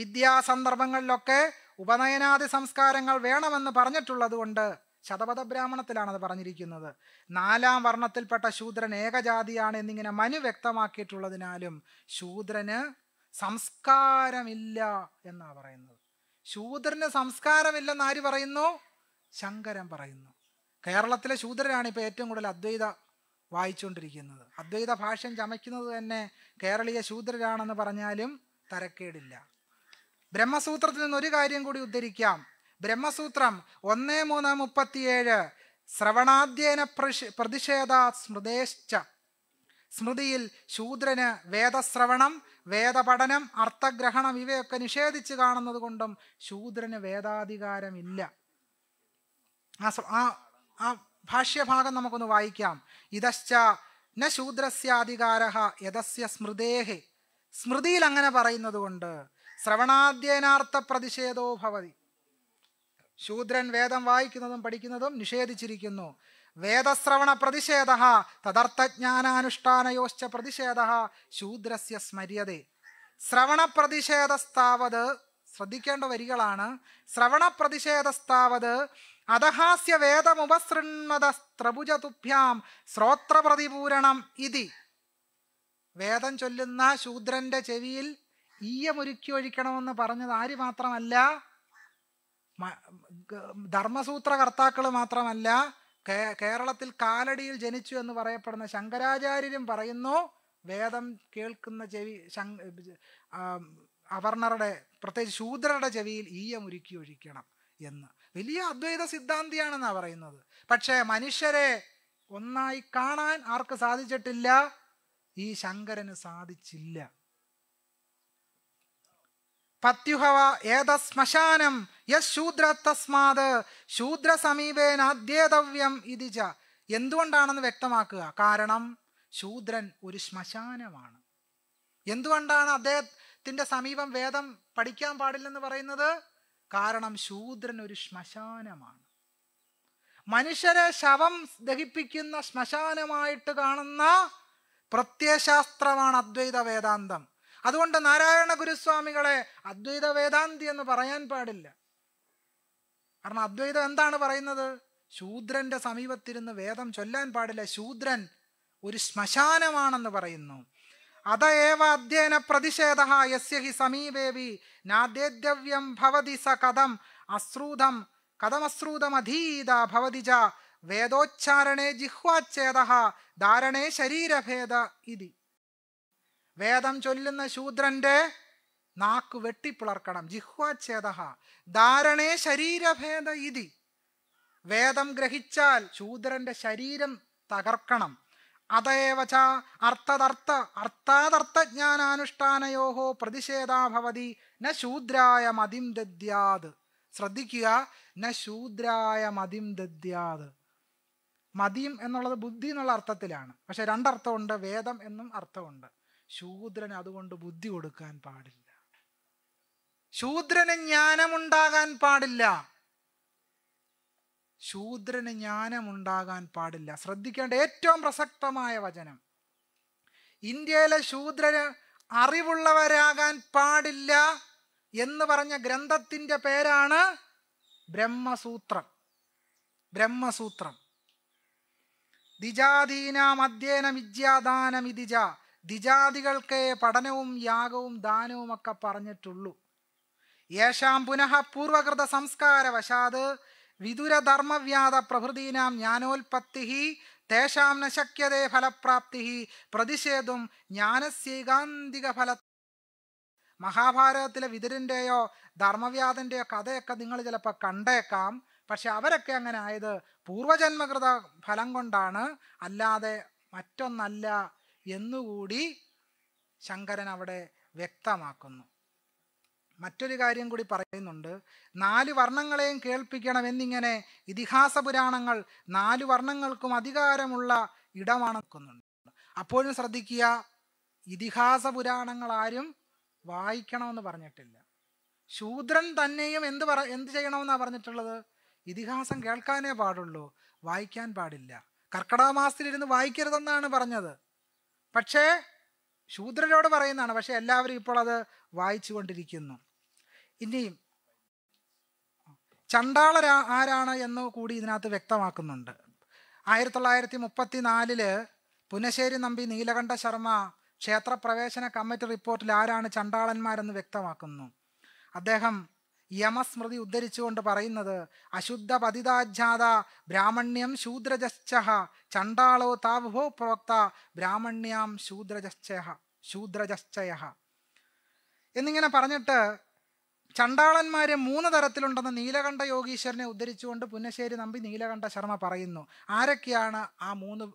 വിദ്യാസന്ദർഭങ്ങളിലൊക്കെ ഉപനയനാദി സംസ്കാരങ്ങൾ വേണമെന്ന് പറഞ്ഞിട്ടുള്ളത് കൊണ്ട് ശതപഥ ബ്രാഹ്മണത്തിലാണത് പറഞ്ഞിരിക്കുന്നത് നാലാം വർണ്ണത്തിൽപ്പെട്ട ശൂദ്രൻ ഏകജാതിയാണ് എന്നിങ്ങനെ മനു വ്യക്തമാക്കിയിട്ടുള്ളതിനാലും ശൂദ്രന് സംസ്കാരമില്ല എന്നാണ് പറയുന്നത് ശൂദ്രന് സംസ്കാരമില്ലെന്ന് ആര് പറയുന്നു ശങ്കരൻ പറയുന്നു കേരളത്തിലെ ശൂദ്രനാണ് ഇപ്പോൾ ഏറ്റവും കൂടുതൽ അദ്വൈത വായിച്ചുകൊണ്ടിരിക്കുന്നത് അദ്വൈത ഭാഷ ചമയ്ക്കുന്നത് തന്നെ കേരളീയ ശൂദ്രരാണെന്ന് പറഞ്ഞാലും തരക്കേടില്ല ബ്രഹ്മസൂത്രത്തിൽ നിന്ന് ഒരു കാര്യം കൂടി ഉദ്ധരിക്കാം ബ്രഹ്മസൂത്രം ഒന്ന് മൂന്ന് മുപ്പത്തിയേഴ് ശ്രവണാധ്യയന പ്രതിഷേധ സ്മൃതേശ്ച സ്മൃതിയിൽ ശൂദ്രന് വേദശ്രവണം വേദപഠനം അർത്ഥഗ്രഹണം ഇവയൊക്കെ നിഷേധിച്ച് കാണുന്നത് കൊണ്ടും ശൂദ്രന് വേദാധികാരമില്ല ആ ആ ഭാഷ്യഭാഗം നമുക്കൊന്ന് വായിക്കാം ഇതശ്ച ന ശൂദ്രസ്യാധികാര യഥസ്യ സ്മൃതേഹേ സ്മൃതിയിൽ അങ്ങനെ പറയുന്നത് കൊണ്ട് ശ്രവണാധ്യയനാർത്ഥ പ്രതിഷേധോ ഭവതി ശൂദ്രൻ വേദം വായിക്കുന്നതും പഠിക്കുന്നതും നിഷേധിച്ചിരിക്കുന്നു വേദശ്രവണ പ്രതിഷേധ തദർത്ഥജ്ഞാനാനുഷ്ഠാനയോശ്ച പ്രതിഷേധ ശൂദ്രസ്യ സ്മര്യത ശ്രവണ പ്രതിഷേധസ്താവത് ശ്രദ്ധിക്കേണ്ട വരികളാണ് ശ്രവണ പ്രതിഷേധസ്താവത് അധഹാസ്യ തുഭ്യാം ശ്രോത്ര ശ്രോത്രപ്രതിപൂരണം ഇതി വേദം ചൊല്ലുന്ന ശൂദ്രന്റെ ചെവിയിൽ ഈയമൊരുക്കി ഒഴിക്കണമെന്ന് പറഞ്ഞത് ആര് മാത്രമല്ല ധർമ്മസൂത്ര കർത്താക്കൾ മാത്രമല്ല കേരളത്തിൽ കാലടിയിൽ ജനിച്ചു എന്ന് പറയപ്പെടുന്ന ശങ്കരാചാര്യരും പറയുന്നു വേദം കേൾക്കുന്ന ചെവി അവർണറുടെ പ്രത്യേകിച്ച് ശൂദ്രരുടെ ചെവിയിൽ ഈയം ഉരുക്കി ഒഴിക്കണം എന്ന് വലിയ അദ്വൈത സിദ്ധാന്തിയാണെന്നാണ് പറയുന്നത് പക്ഷേ മനുഷ്യരെ ഒന്നായി കാണാൻ ആർക്ക് സാധിച്ചിട്ടില്ല ഈ ശങ്കരന് സാധിച്ചില്ല പത്യുഹവ ഏത ശ്മശാനം യൂദ്ര തസ്മാത് ശൂദ്ര സമീപേനാദ്യേതവ്യം ഇതിജ എന്തുകൊണ്ടാണെന്ന് വ്യക്തമാക്കുക കാരണം ശൂദ്രൻ ഒരു ശ്മശാനമാണ് എന്തുകൊണ്ടാണ് അദ്ദേഹത്തിന്റെ സമീപം വേദം പഠിക്കാൻ പാടില്ലെന്ന് പറയുന്നത് കാരണം ശൂദ്രൻ ഒരു ശ്മശാനമാണ് മനുഷ്യരെ ശവം ദഹിപ്പിക്കുന്ന ശ്മശാനമായിട്ട് കാണുന്ന പ്രത്യയശാസ്ത്രമാണ് അദ്വൈത വേദാന്തം അതുകൊണ്ട് നാരായണ ഗുരുസ്വാമികളെ അദ്വൈത വേദാന്തി എന്ന് പറയാൻ പാടില്ല കാരണം അദ്വൈതം എന്താണ് പറയുന്നത് ശൂദ്രന്റെ സമീപത്തിരുന്ന് വേദം ചൊല്ലാൻ പാടില്ല ശൂദ്രൻ ഒരു ശ്മശാനമാണെന്ന് പറയുന്നു അതയേവ അധ്യയന പ്രതിഷേധ യസ്യ ഹി സമീപേവി നാദേദ്യവ്യം ഭവതി സ കഥം അശ്രൂതം അധീത ഭവതി ജ വേദോച്ചാരണേ ജിഹ്വാച്ഛേദ ധാരണേ ശരീരഭേദ ഇതി വേദം ചൊല്ലുന്ന ശൂദ്രന്റെ നാക്ക് വെട്ടിപ്പിളർക്കണം ജിഹ്വാച്ഛേദ ധാരണേ ശരീരഭേദ ഇതി വേദം ഗ്രഹിച്ചാൽ ശൂദ്രന്റെ ശരീരം തകർക്കണം അതേവച അർത്ഥതർത്ഥ അർത്ഥാതർത്ഥജ്ഞാനാനുഷ്ഠാനയോഹോ പ്രതിഷേധാഭവതി ന ശൂദ്രായ മതിം ദദ്യാത് ശ്രദ്ധിക്കുക ന ശൂദ്രായ മതിം ദദ്യാത് മതിയും എന്നുള്ളത് ബുദ്ധി എന്നുള്ള അർത്ഥത്തിലാണ് പക്ഷെ രണ്ടർത്ഥമുണ്ട് വേദം എന്നും അർത്ഥമുണ്ട് ശൂദ്രൻ അതുകൊണ്ട് ബുദ്ധി കൊടുക്കാൻ പാടില്ല ശൂദ്രന് ജ്ഞാനമുണ്ടാകാൻ പാടില്ല ശൂദ്രന് ജ്ഞാനമുണ്ടാകാൻ പാടില്ല ശ്രദ്ധിക്കേണ്ട ഏറ്റവും പ്രസക്തമായ വചനം ഇന്ത്യയിലെ ശൂദ്രന് അറിവുള്ളവരാകാൻ പാടില്ല എന്ന് പറഞ്ഞ ഗ്രന്ഥത്തിൻ്റെ പേരാണ് ബ്രഹ്മസൂത്രം ബ്രഹ്മസൂത്രം ദിജാധീനാം അധ്യയനം ഇജ്യാദാനം ഇതിജ ദിജാതികൾക്ക് പഠനവും യാഗവും ദാനവും ഒക്കെ പറഞ്ഞിട്ടുള്ളൂ യേശാം പുനഃ പൂർവകൃത സംസ്കാരവശാത് വിദുരധർമ്മവ്യാധ പ്രഭൃതീനാം ജ്ഞാനോൽപത്തി തേഷാം ന ഫലപ്രാപ്തി പ്രതിഷേധം ജ്ഞാനസ്യൈകാന്തിക ഫല മഹാഭാരതത്തിലെ വിദുരൻ്റെയോ ധർമ്മവ്യാധൻ്റെയോ കഥയൊക്കെ നിങ്ങൾ ചിലപ്പോൾ കണ്ടേക്കാം പക്ഷെ അവരൊക്കെ അങ്ങനെ ആയത് പൂർവജന്മകൃത ഫലം കൊണ്ടാണ് അല്ലാതെ മറ്റൊന്നല്ല എന്നുകൂടി ശങ്കരൻ അവിടെ വ്യക്തമാക്കുന്നു മറ്റൊരു കാര്യം കൂടി പറയുന്നുണ്ട് നാല് വർണ്ണങ്ങളെയും കേൾപ്പിക്കണമെന്നിങ്ങനെ ഇതിഹാസ പുരാണങ്ങൾ നാല് വർണ്ണങ്ങൾക്കും അധികാരമുള്ള ഇടമാണ് അപ്പോഴും ശ്രദ്ധിക്കുക ഇതിഹാസ പുരാണങ്ങൾ ആരും വായിക്കണമെന്ന് പറഞ്ഞിട്ടില്ല ശൂദ്രൻ തന്നെയും എന്ത് പറ എന്ത് ചെയ്യണമെന്നാണ് പറഞ്ഞിട്ടുള്ളത് ഇതിഹാസം കേൾക്കാനേ പാടുള്ളൂ വായിക്കാൻ പാടില്ല കർക്കടാമാസത്തിലിരുന്ന് വായിക്കരുതെന്നാണ് പറഞ്ഞത് പക്ഷേ ശൂദ്രരോട് പറയുന്നതാണ് പക്ഷേ എല്ലാവരും ഇപ്പോൾ അത് വായിച്ചു കൊണ്ടിരിക്കുന്നു ഇനിയും ചണ്ടാള ആരാണ് എന്ന് കൂടി ഇതിനകത്ത് വ്യക്തമാക്കുന്നുണ്ട് ആയിരത്തി തൊള്ളായിരത്തി മുപ്പത്തി നാലില് പുനശ്ശേരി നമ്പി നീലകണ്ഠ ശർമ്മ ക്ഷേത്രപ്രവേശന കമ്മിറ്റി റിപ്പോർട്ടിൽ ആരാണ് ചണ്ടാളന്മാരെന്ന് വ്യക്തമാക്കുന്നു അദ്ദേഹം യമസ്മൃതി ഉദ്ധരിച്ചുകൊണ്ട് പറയുന്നത് അശുദ്ധ പതിതാജ്ഞാത ബ്രാഹ്മണ്യം ശൂദ്രജശ്ചഹ ചണ്ടാളോ താവുഹോ പ്രവക്ത ബ്രാഹ്മണ്യാം ശൂദ്രജശ്ചയഹ ശൂദ്രജശ്ചയ എന്നിങ്ങനെ പറഞ്ഞിട്ട് ചണ്ടാളന്മാരെ മൂന്ന് തരത്തിലുണ്ടെന്ന് നീലകണ്ഠ യോഗീശ്വരനെ ഉദ്ധരിച്ചുകൊണ്ട് പുന്നശ്ശേരി നമ്പി നീലകണ്ഠ ശർമ്മ പറയുന്നു ആരൊക്കെയാണ് ആ മൂന്ന്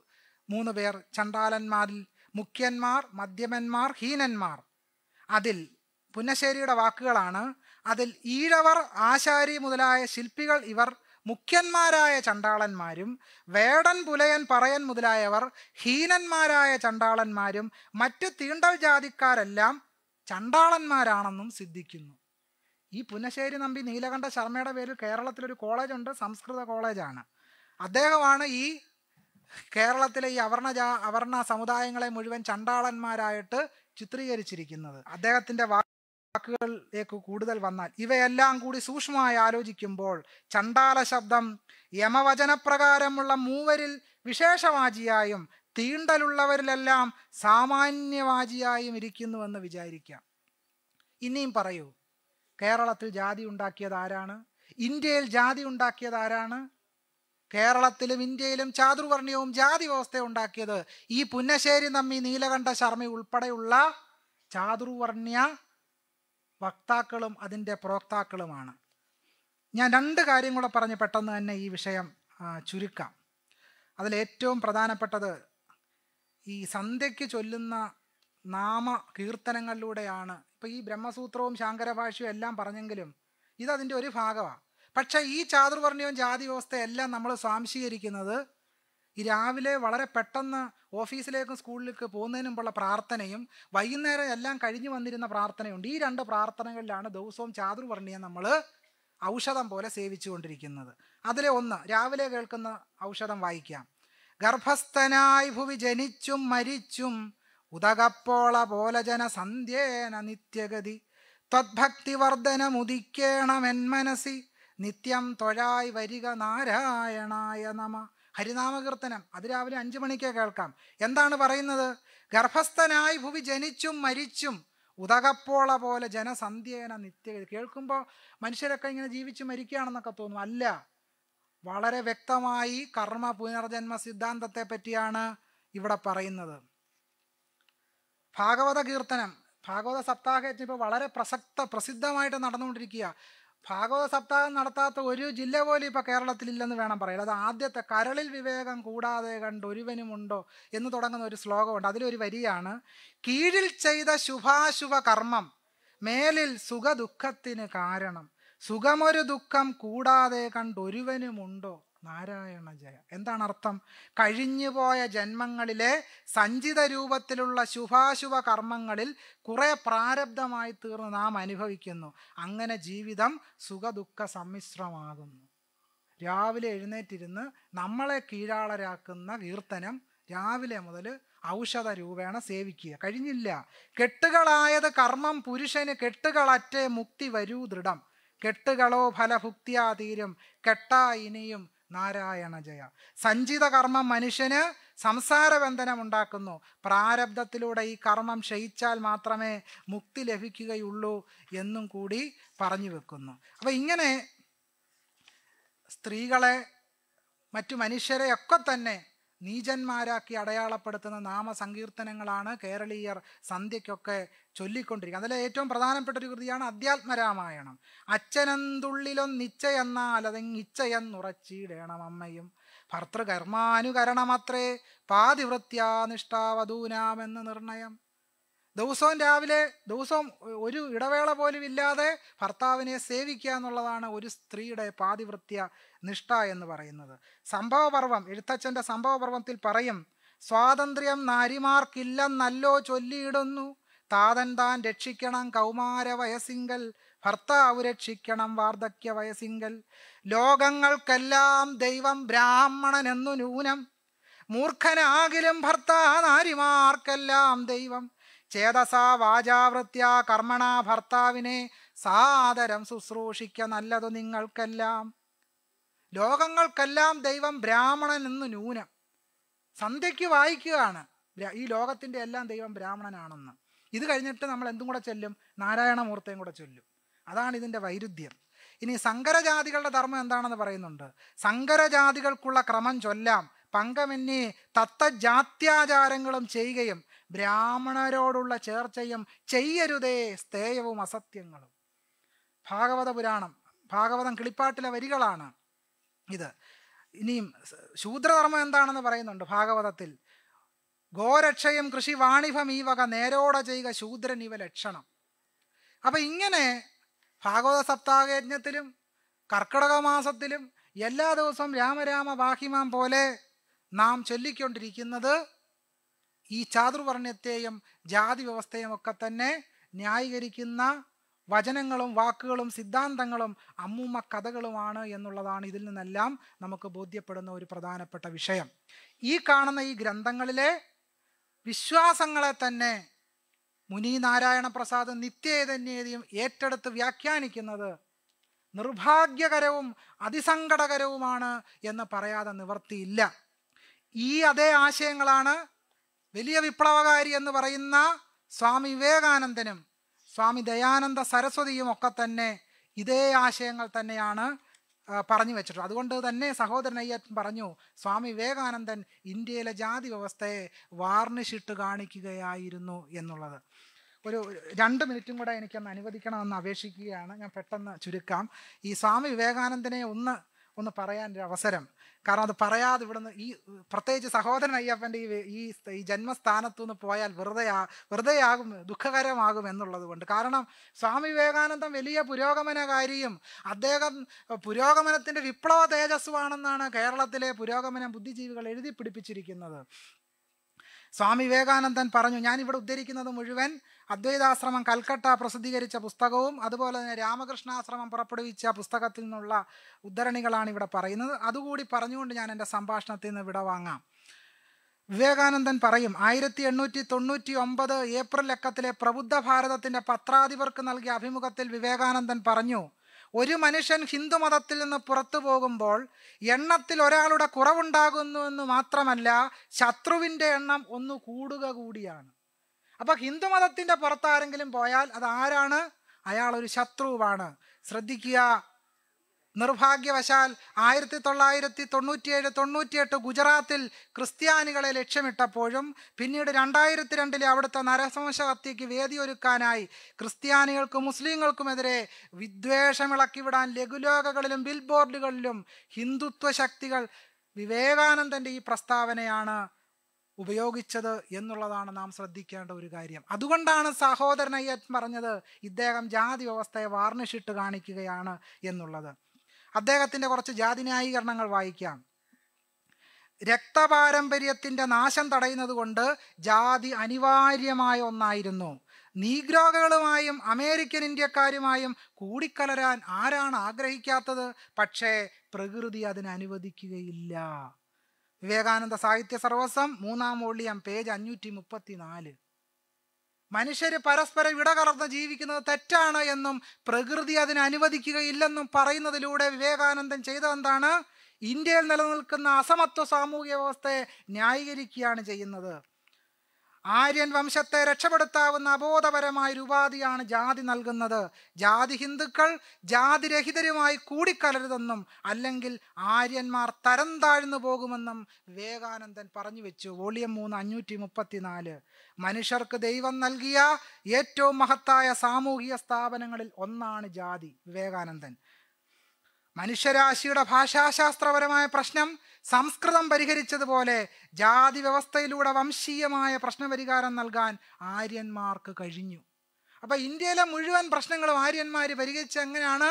മൂന്ന് പേർ ചണ്ടാലന്മാരിൽ മുഖ്യന്മാർ മധ്യമന്മാർ ഹീനന്മാർ അതിൽ പുന്നശ്ശേരിയുടെ വാക്കുകളാണ് അതിൽ ഈഴവർ ആശാരി മുതലായ ശില്പികൾ ഇവർ മുഖ്യന്മാരായ ചണ്ടാളന്മാരും വേടൻ പുലയൻ പറയൻ മുതലായവർ ഹീനന്മാരായ ചണ്ടാളന്മാരും മറ്റ് തീണ്ടൽ ജാതിക്കാരെല്ലാം ചണ്ടാളന്മാരാണെന്നും സിദ്ധിക്കുന്നു ഈ പുനശ്ശേരി നമ്പി നീലകണ്ഠ ശർമ്മയുടെ പേരിൽ കേരളത്തിലൊരു കോളേജുണ്ട് സംസ്കൃത കോളേജാണ് അദ്ദേഹമാണ് ഈ കേരളത്തിലെ ഈ അവർണ ജാ അവർണ സമുദായങ്ങളെ മുഴുവൻ ചണ്ടാളന്മാരായിട്ട് ചിത്രീകരിച്ചിരിക്കുന്നത് അദ്ദേഹത്തിൻ്റെ വാക്കുകളിലേക്ക് കൂടുതൽ വന്നാൽ ഇവയെല്ലാം കൂടി സൂക്ഷ്മമായി ആലോചിക്കുമ്പോൾ ചണ്ടാല ശബ്ദം യമവചനപ്രകാരമുള്ള മൂവരിൽ വിശേഷവാചിയായും തീണ്ടലുള്ളവരിലെല്ലാം സാമാന്യവാചിയായും ഇരിക്കുന്നുവെന്ന് വിചാരിക്കാം ഇനിയും പറയൂ കേരളത്തിൽ ജാതി ഉണ്ടാക്കിയത് ആരാണ് ഇന്ത്യയിൽ ജാതി ഉണ്ടാക്കിയത് ആരാണ് കേരളത്തിലും ഇന്ത്യയിലും ചാതുർവർണ്ണയവും ജാതി വ്യവസ്ഥ ഉണ്ടാക്കിയത് ഈ പുന്നശ്ശേരി നമ്മി നീലകണ്ഠ ശർമ്മ ഉൾപ്പെടെയുള്ള ചാതുർവർണ്ണയ വക്താക്കളും അതിൻ്റെ പ്രോക്താക്കളുമാണ് ഞാൻ രണ്ട് കാര്യം കൂടെ പറഞ്ഞ് പെട്ടെന്ന് തന്നെ ഈ വിഷയം ചുരുക്കാം അതിലേറ്റവും പ്രധാനപ്പെട്ടത് ഈ സന്ധ്യയ്ക്ക് ചൊല്ലുന്ന നാമ കീർത്തനങ്ങളിലൂടെയാണ് ഇപ്പോൾ ഈ ബ്രഹ്മസൂത്രവും ശാങ്കരഭാഷയും എല്ലാം പറഞ്ഞെങ്കിലും ഇതതിൻ്റെ ഒരു ഭാഗമാണ് പക്ഷേ ഈ ചാതുർവർണ്ണയവും ജാതി വ്യവസ്ഥയെല്ലാം നമ്മൾ സ്വാംശീകരിക്കുന്നത് ഈ രാവിലെ വളരെ പെട്ടെന്ന് ഓഫീസിലേക്കും സ്കൂളിലേക്ക് പോകുന്നതിന് പ്രാർത്ഥനയും വൈകുന്നേരം എല്ലാം കഴിഞ്ഞു വന്നിരുന്ന പ്രാർത്ഥനയുണ്ട് ഈ രണ്ട് പ്രാർത്ഥനകളിലാണ് ദിവസവും ചാതുർവർണ്ണിയെ നമ്മൾ ഔഷധം പോലെ സേവിച്ചുകൊണ്ടിരിക്കുന്നത് അതിലെ ഒന്ന് രാവിലെ കേൾക്കുന്ന ഔഷധം വായിക്കാം ഗർഭസ്ഥനായി ഭുവി ജനിച്ചും മരിച്ചും ഉദകപ്പോള പോലെ ജന സന്ധ്യേന നിത്യഗതി ത്വദ്ഭക്തിവർദ്ധനമുദിക്കേണമെൻ മനസ്സി നിത്യം തൊഴായി വരിക നാരായണായ നമ ഹരിനാമകീർത്തനം അത് രാവിലെ അഞ്ചു മണിക്ക് കേൾക്കാം എന്താണ് പറയുന്നത് ഗർഭസ്ഥനായി ഭുവി ജനിച്ചും മരിച്ചും ഉദകപ്പോള പോലെ ജനസന്ധ്യേന നിത്യ കേൾക്കുമ്പോൾ മനുഷ്യരൊക്കെ ഇങ്ങനെ ജീവിച്ച് മരിക്കുകയാണെന്നൊക്കെ തോന്നും അല്ല വളരെ വ്യക്തമായി കർമ്മ പുനർജന്മ സിദ്ധാന്തത്തെ പറ്റിയാണ് ഇവിടെ പറയുന്നത് ഭാഗവത കീർത്തനം ഭാഗവത സപ്താഹ ഇപ്പോൾ വളരെ പ്രസക്ത പ്രസിദ്ധമായിട്ട് നടന്നുകൊണ്ടിരിക്കുക ഭാഗവത സപ്താഹം നടത്താത്ത ഒരു ജില്ല പോലും ഇപ്പോൾ കേരളത്തിലില്ലെന്ന് വേണം പറയാൻ അത് ആദ്യത്തെ കരളിൽ വിവേകം കൂടാതെ കണ്ട് ഒരുവനുമുണ്ടോ എന്ന് തുടങ്ങുന്ന ഒരു ശ്ലോകമുണ്ട് അതിലൊരു വരിയാണ് കീഴിൽ ചെയ്ത ശുഭാശുഭ കർമ്മം മേലിൽ സുഖദുഃഖത്തിന് കാരണം സുഖമൊരു ദുഃഖം കൂടാതെ കണ്ടൊരുവനുമുണ്ടോ നാരായണ ജയ എന്താണ് അർത്ഥം കഴിഞ്ഞുപോയ ജന്മങ്ങളിലെ സഞ്ചിത രൂപത്തിലുള്ള ശുഭാശുഭ കർമ്മങ്ങളിൽ കുറേ പ്രാരബ്ധമായി തീർന്ന് നാം അനുഭവിക്കുന്നു അങ്ങനെ ജീവിതം സുഖദുഃഖ സമ്മിശ്രമാകുന്നു രാവിലെ എഴുന്നേറ്റിരുന്ന് നമ്മളെ കീഴാളരാക്കുന്ന കീർത്തനം രാവിലെ മുതൽ ഔഷധ രൂപേണ സേവിക്കുക കഴിഞ്ഞില്ല കെട്ടുകളായത് കർമ്മം പുരുഷന് കെട്ടുകളറ്റേ മുക്തി വരൂ ദൃഢം കെട്ടുകളോ ഫലഭുക്തിയാ തീരും കെട്ടാ ഇനിയും നാരായണ ജയ സഞ്ചിത കർമ്മം മനുഷ്യന് സംസാര ബന്ധനം ഉണ്ടാക്കുന്നു പ്രാരബ്ധത്തിലൂടെ ഈ കർമ്മം ക്ഷയിച്ചാൽ മാത്രമേ മുക്തി ലഭിക്കുകയുള്ളൂ എന്നും കൂടി പറഞ്ഞു വെക്കുന്നു അപ്പം ഇങ്ങനെ സ്ത്രീകളെ മറ്റു മനുഷ്യരെയൊക്കെ തന്നെ നീചന്മാരാക്കി അടയാളപ്പെടുത്തുന്ന നാമസങ്കീർത്തനങ്ങളാണ് കേരളീയർ സന്ധ്യയ്ക്കൊക്കെ ചൊല്ലിക്കൊണ്ടിരിക്കുക അതിലെ ഏറ്റവും പ്രധാനപ്പെട്ട ഒരു കൃതിയാണ് അധ്യാത്മരാമായണം അച്ഛനെന്തുള്ളിലൊന്നിച്ചയെന്നാൽ അതെങ്ങിച്ചയെന്നുറച്ചിടേണം അമ്മയും ഭർത്തൃകർമാനുകരണമത്രേ പാതിവൃത്യാനിഷ്ഠാവധൂനാമെന്ന് നിർണയം ദിവസവും രാവിലെ ദിവസവും ഒരു ഇടവേള പോലും ഇല്ലാതെ ഭർത്താവിനെ സേവിക്കുക എന്നുള്ളതാണ് ഒരു സ്ത്രീയുടെ പാതിവൃത്യ നിഷ്ഠ എന്ന് പറയുന്നത് സംഭവപർവം എഴുത്തച്ഛൻ്റെ സംഭവപർവത്തിൽ പറയും സ്വാതന്ത്ര്യം നാരിമാർക്കില്ലെന്നല്ലോ ചൊല്ലിയിടുന്നു താതൻ താൻ രക്ഷിക്കണം കൗമാര വയസിങ്കൽ ഭർത്താവ് രക്ഷിക്കണം വാർദ്ധക്യ വയസിങ്കൽ ലോകങ്ങൾക്കെല്ലാം ദൈവം ബ്രാഹ്മണനെന്നു ന്യൂനം മൂർഖനാകിലും ഭർത്താ നാരിമാർക്കെല്ലാം ദൈവം ചേതസാ വാചാവൃത്യ കർമ്മണ ഭർത്താവിനെ സാദരം ശുശ്രൂഷിക്ക നല്ലതു നിങ്ങൾക്കെല്ലാം ലോകങ്ങൾക്കെല്ലാം ദൈവം ബ്രാഹ്മണൻ എന്ന് ന്യൂനം സന്ധ്യയ്ക്ക് വായിക്കുകയാണ് ഈ ലോകത്തിൻ്റെ എല്ലാം ദൈവം ബ്രാഹ്മണനാണെന്ന് ഇത് കഴിഞ്ഞിട്ട് നമ്മൾ എന്തും കൂടെ ചൊല്ലും നാരായണമൂർത്തയും കൂടെ ചൊല്ലും അതാണ് ഇതിൻ്റെ വൈരുദ്ധ്യം ഇനി സങ്കരജാതികളുടെ ധർമ്മം എന്താണെന്ന് പറയുന്നുണ്ട് സങ്കരജാതികൾക്കുള്ള ക്രമം ചൊല്ലാം പങ്കമെന്നി തത്തജാത്യാചാരങ്ങളും ചെയ്യുകയും ബ്രാഹ്മണരോടുള്ള ചേർച്ചയും ചെയ്യരുതേ സ്തേയവും അസത്യങ്ങളും ഭാഗവത പുരാണം ഭാഗവതം കിളിപ്പാട്ടിലെ വരികളാണ് ഇത് ഇനിയും ശൂദ്രധർമ്മം എന്താണെന്ന് പറയുന്നുണ്ട് ഭാഗവതത്തിൽ ഗോരക്ഷയും കൃഷി വാണിഭം ഈ വക നേരോടെ ചെയ്യുക ശൂദ്രൻ ഇവ ലക്ഷണം അപ്പം ഇങ്ങനെ ഭാഗവത സപ്താഹയജ്ഞത്തിലും കർക്കിടക മാസത്തിലും എല്ലാ ദിവസവും രാമരാമ ബാഹിമാം പോലെ നാം ചൊല്ലിക്കൊണ്ടിരിക്കുന്നത് ഈ ചാതുർവർണ്ണത്തെയും ജാതി വ്യവസ്ഥയും ഒക്കെ തന്നെ ന്യായീകരിക്കുന്ന വചനങ്ങളും വാക്കുകളും സിദ്ധാന്തങ്ങളും അമ്മൂമ്മ കഥകളുമാണ് എന്നുള്ളതാണ് ഇതിൽ നിന്നെല്ലാം നമുക്ക് ബോധ്യപ്പെടുന്ന ഒരു പ്രധാനപ്പെട്ട വിഷയം ഈ കാണുന്ന ഈ ഗ്രന്ഥങ്ങളിലെ വിശ്വാസങ്ങളെ തന്നെ മുനി നാരായണ പ്രസാദ് നിത്യേതന്യേതയും ഏറ്റെടുത്ത് വ്യാഖ്യാനിക്കുന്നത് നിർഭാഗ്യകരവും അതിസങ്കടകരവുമാണ് എന്ന് പറയാതെ നിവർത്തിയില്ല ഈ അതേ ആശയങ്ങളാണ് വലിയ വിപ്ലവകാരി എന്ന് പറയുന്ന സ്വാമി വിവേകാനന്ദനും സ്വാമി ദയാനന്ദ സരസ്വതിയും ഒക്കെ തന്നെ ഇതേ ആശയങ്ങൾ തന്നെയാണ് പറഞ്ഞു വെച്ചിട്ടുള്ളത് അതുകൊണ്ട് തന്നെ സഹോദരൻ അയ്യൻ പറഞ്ഞു സ്വാമി വിവേകാനന്ദൻ ഇന്ത്യയിലെ ജാതി വ്യവസ്ഥയെ വാർണിഷിട്ട് കാണിക്കുകയായിരുന്നു എന്നുള്ളത് ഒരു രണ്ട് മിനിറ്റും കൂടെ എനിക്കൊന്ന് അനുവദിക്കണമെന്ന് അപേക്ഷിക്കുകയാണ് ഞാൻ പെട്ടെന്ന് ചുരുക്കാം ഈ സ്വാമി വിവേകാനന്ദനെ ഒന്ന് ഒന്ന് പറയാൻ ഒരു അവസരം കാരണം അത് പറയാതെ ഇവിടുന്ന് ഈ പ്രത്യേകിച്ച് സഹോദരൻ അയ്യപ്പൻ്റെ ഈ ഈ ജന്മസ്ഥാനത്തു നിന്ന് പോയാൽ വെറുതെ വെറുതെയാകും ദുഃഖകരമാകും എന്നുള്ളത് കൊണ്ട് കാരണം സ്വാമി വിവേകാനന്ദൻ വലിയ പുരോഗമനകാരിയും അദ്ദേഹം പുരോഗമനത്തിൻ്റെ വിപ്ലവ തേജസ്സുവാണെന്നാണ് കേരളത്തിലെ പുരോഗമന ബുദ്ധിജീവികൾ എഴുതി പിടിപ്പിച്ചിരിക്കുന്നത് സ്വാമി വിവേകാനന്ദൻ പറഞ്ഞു ഞാനിവിടെ ഉദ്ധരിക്കുന്നത് മുഴുവൻ അദ്വൈതാശ്രമം കൽക്കട്ട പ്രസിദ്ധീകരിച്ച പുസ്തകവും അതുപോലെ തന്നെ രാമകൃഷ്ണാശ്രമം പുറപ്പെടുവിച്ച പുസ്തകത്തിൽ നിന്നുള്ള ഉദ്ധരണികളാണ് ഇവിടെ പറയുന്നത് അതുകൂടി പറഞ്ഞുകൊണ്ട് ഞാൻ എൻ്റെ സംഭാഷണത്തിൽ നിന്ന് വാങ്ങാം വിവേകാനന്ദൻ പറയും ആയിരത്തി എണ്ണൂറ്റി തൊണ്ണൂറ്റി ഒമ്പത് ഏപ്രിൽ ലക്കത്തിലെ പ്രബുദ്ധ ഭാരതത്തിൻ്റെ പത്രാധിപർക്ക് നൽകിയ അഭിമുഖത്തിൽ വിവേകാനന്ദൻ പറഞ്ഞു ഒരു മനുഷ്യൻ ഹിന്ദുമതത്തിൽ നിന്ന് പുറത്തു പോകുമ്പോൾ എണ്ണത്തിൽ ഒരാളുടെ കുറവുണ്ടാകുന്നു എന്ന് മാത്രമല്ല ശത്രുവിൻ്റെ എണ്ണം ഒന്ന് കൂടുക കൂടിയാണ് അപ്പോൾ ഹിന്ദുമതത്തിന്റെ പുറത്താരെങ്കിലും പോയാൽ അത് ആരാണ് അയാൾ ഒരു ശത്രുവാണ് ശ്രദ്ധിക്കുക നിർഭാഗ്യവശാൽ ആയിരത്തി തൊള്ളായിരത്തി തൊണ്ണൂറ്റിയേഴ് തൊണ്ണൂറ്റിയെട്ട് ഗുജറാത്തിൽ ക്രിസ്ത്യാനികളെ ലക്ഷ്യമിട്ടപ്പോഴും പിന്നീട് രണ്ടായിരത്തി രണ്ടിലെ അവിടുത്തെ നരസംശ ഹത്യയ്ക്ക് വേദിയൊരുക്കാനായി ക്രിസ്ത്യാനികൾക്കും മുസ്ലിങ്ങൾക്കുമെതിരെ വിദ്വേഷമിളക്കി വിടാൻ ലഘുലേഖകളിലും ബിൽ ബോർഡുകളിലും ഹിന്ദുത്വ ശക്തികൾ വിവേകാനന്ദൻ്റെ ഈ പ്രസ്താവനയാണ് ഉപയോഗിച്ചത് എന്നുള്ളതാണ് നാം ശ്രദ്ധിക്കേണ്ട ഒരു കാര്യം അതുകൊണ്ടാണ് സഹോദരൻ അയ്യൻ പറഞ്ഞത് ഇദ്ദേഹം ജാതി വ്യവസ്ഥയെ വാർണിഷിട്ട് കാണിക്കുകയാണ് എന്നുള്ളത് അദ്ദേഹത്തിൻ്റെ കുറച്ച് ജാതി ന്യായീകരണങ്ങൾ വായിക്കാം രക്തപാരമ്പര്യത്തിൻ്റെ നാശം തടയുന്നത് കൊണ്ട് ജാതി അനിവാര്യമായ ഒന്നായിരുന്നു നീഗ്രോകളുമായും അമേരിക്കൻ ഇന്ത്യക്കാരുമായും കൂടിക്കലരാൻ ആരാണ് ആഗ്രഹിക്കാത്തത് പക്ഷേ പ്രകൃതി അതിനനുവദിക്കുകയില്ല വിവേകാനന്ദ സാഹിത്യ സർവസ്വം മൂന്നാം വോളിയം പേജ് അഞ്ഞൂറ്റി മുപ്പത്തിനാല് മനുഷ്യർ പരസ്പരം ഇടകലർന്ന് ജീവിക്കുന്നത് തെറ്റാണ് എന്നും പ്രകൃതി അതിനെ അനുവദിക്കുകയില്ലെന്നും പറയുന്നതിലൂടെ വിവേകാനന്ദൻ ചെയ്തതെന്താണ് ഇന്ത്യയിൽ നിലനിൽക്കുന്ന അസമത്വ സാമൂഹ്യ വ്യവസ്ഥയെ ന്യായീകരിക്കുകയാണ് ചെയ്യുന്നത് ആര്യൻ വംശത്തെ രക്ഷപ്പെടുത്താവുന്ന അബോധപരമായ ഒരു ഉപാധിയാണ് ജാതി നൽകുന്നത് ജാതി ഹിന്ദുക്കൾ ജാതിരഹിതരുമായി കൂടിക്കലരുതെന്നും അല്ലെങ്കിൽ ആര്യന്മാർ തരം താഴ്ന്നു പോകുമെന്നും വിവേകാനന്ദൻ പറഞ്ഞു വെച്ചു വോളിയം മൂന്ന് അഞ്ഞൂറ്റി മുപ്പത്തിനാല് മനുഷ്യർക്ക് ദൈവം നൽകിയ ഏറ്റവും മഹത്തായ സാമൂഹിക സ്ഥാപനങ്ങളിൽ ഒന്നാണ് ജാതി വിവേകാനന്ദൻ മനുഷ്യരാശിയുടെ ഭാഷാശാസ്ത്രപരമായ പ്രശ്നം സംസ്കൃതം പരിഹരിച്ചതുപോലെ ജാതി വ്യവസ്ഥയിലൂടെ വംശീയമായ പ്രശ്നപരിഹാരം നൽകാൻ ആര്യന്മാർക്ക് കഴിഞ്ഞു അപ്പൊ ഇന്ത്യയിലെ മുഴുവൻ പ്രശ്നങ്ങളും ആര്യന്മാർ പരിഹരിച്ച എങ്ങനെയാണ്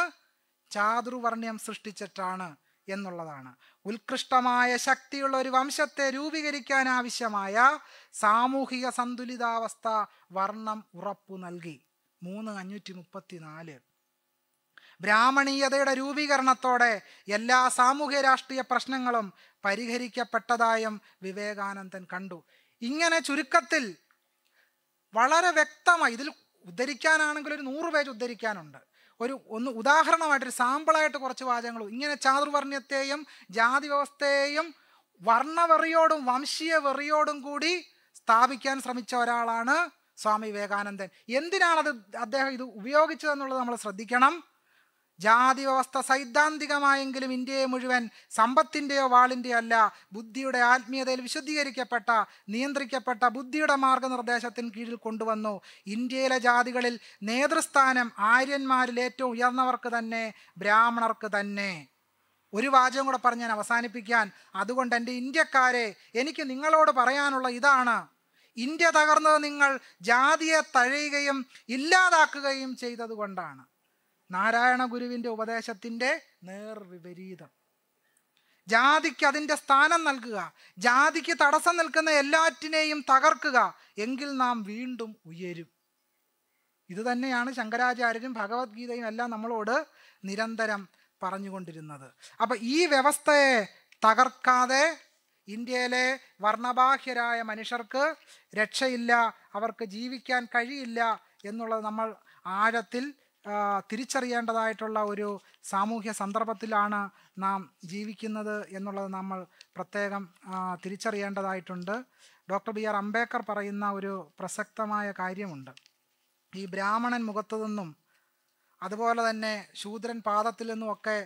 ചാതുർവർണ്ണ്യം സൃഷ്ടിച്ചിട്ടാണ് എന്നുള്ളതാണ് ഉത്കൃഷ്ടമായ ശക്തിയുള്ള ഒരു വംശത്തെ രൂപീകരിക്കാൻ ആവശ്യമായ സാമൂഹിക സന്തുലിതാവസ്ഥ വർണ്ണം ഉറപ്പു നൽകി മൂന്ന് അഞ്ഞൂറ്റി മുപ്പത്തിനാല് ബ്രാഹ്മണീയതയുടെ രൂപീകരണത്തോടെ എല്ലാ സാമൂഹ്യ രാഷ്ട്രീയ പ്രശ്നങ്ങളും പരിഹരിക്കപ്പെട്ടതായും വിവേകാനന്ദൻ കണ്ടു ഇങ്ങനെ ചുരുക്കത്തിൽ വളരെ വ്യക്തമായി ഇതിൽ ഉദ്ധരിക്കാനാണെങ്കിൽ ഒരു നൂറ് പേജ് ഉദ്ധരിക്കാനുണ്ട് ഒരു ഒന്ന് ഉദാഹരണമായിട്ട് ഒരു സാമ്പിളായിട്ട് കുറച്ച് വാചകങ്ങൾ ഇങ്ങനെ ചാതുർവർണ്ണയത്തെയും ജാതി വ്യവസ്ഥയെയും വർണ്ണവെറിയോടും വംശീയ വെറിയോടും കൂടി സ്ഥാപിക്കാൻ ശ്രമിച്ച ഒരാളാണ് സ്വാമി വിവേകാനന്ദൻ എന്തിനാണത് അദ്ദേഹം ഇത് ഉപയോഗിച്ചതെന്നുള്ളത് നമ്മൾ ശ്രദ്ധിക്കണം ജാതി വ്യവസ്ഥ സൈദ്ധാന്തികമായെങ്കിലും ഇന്ത്യയെ മുഴുവൻ സമ്പത്തിൻ്റെയോ വാളിൻ്റെയോ അല്ല ബുദ്ധിയുടെ ആത്മീയതയിൽ വിശുദ്ധീകരിക്കപ്പെട്ട നിയന്ത്രിക്കപ്പെട്ട ബുദ്ധിയുടെ മാർഗനിർദ്ദേശത്തിന് കീഴിൽ കൊണ്ടുവന്നു ഇന്ത്യയിലെ ജാതികളിൽ നേതൃസ്ഥാനം ആര്യന്മാരിൽ ഏറ്റവും ഉയർന്നവർക്ക് തന്നെ ബ്രാഹ്മണർക്ക് തന്നെ ഒരു വാചകം കൂടെ പറഞ്ഞ് ഞാൻ അവസാനിപ്പിക്കാൻ അതുകൊണ്ട് എൻ്റെ ഇന്ത്യക്കാരെ എനിക്ക് നിങ്ങളോട് പറയാനുള്ള ഇതാണ് ഇന്ത്യ തകർന്നത് നിങ്ങൾ ജാതിയെ തഴയുകയും ഇല്ലാതാക്കുകയും ചെയ്തതുകൊണ്ടാണ് നാരായണ ഗുരുവിൻ്റെ ഉപദേശത്തിൻ്റെ നേർവിപരീതം ജാതിക്ക് അതിൻ്റെ സ്ഥാനം നൽകുക ജാതിക്ക് തടസ്സം നിൽക്കുന്ന എല്ലാറ്റിനെയും തകർക്കുക എങ്കിൽ നാം വീണ്ടും ഉയരും ഇത് തന്നെയാണ് ശങ്കരാചാര്യരും ഭഗവത്ഗീതയും എല്ലാം നമ്മളോട് നിരന്തരം പറഞ്ഞുകൊണ്ടിരുന്നത് അപ്പൊ ഈ വ്യവസ്ഥയെ തകർക്കാതെ ഇന്ത്യയിലെ വർണ്ണബാഹ്യരായ മനുഷ്യർക്ക് രക്ഷയില്ല അവർക്ക് ജീവിക്കാൻ കഴിയില്ല എന്നുള്ളത് നമ്മൾ ആഴത്തിൽ തിരിച്ചറിയേണ്ടതായിട്ടുള്ള ഒരു സാമൂഹ്യ സന്ദർഭത്തിലാണ് നാം ജീവിക്കുന്നത് എന്നുള്ളത് നമ്മൾ പ്രത്യേകം തിരിച്ചറിയേണ്ടതായിട്ടുണ്ട് ഡോക്ടർ ബി ആർ അംബേദ്കർ പറയുന്ന ഒരു പ്രസക്തമായ കാര്യമുണ്ട് ഈ ബ്രാഹ്മണൻ മുഖത്തു നിന്നും അതുപോലെ തന്നെ ശൂദ്രൻ പാദത്തിൽ നിന്നുമൊക്കെ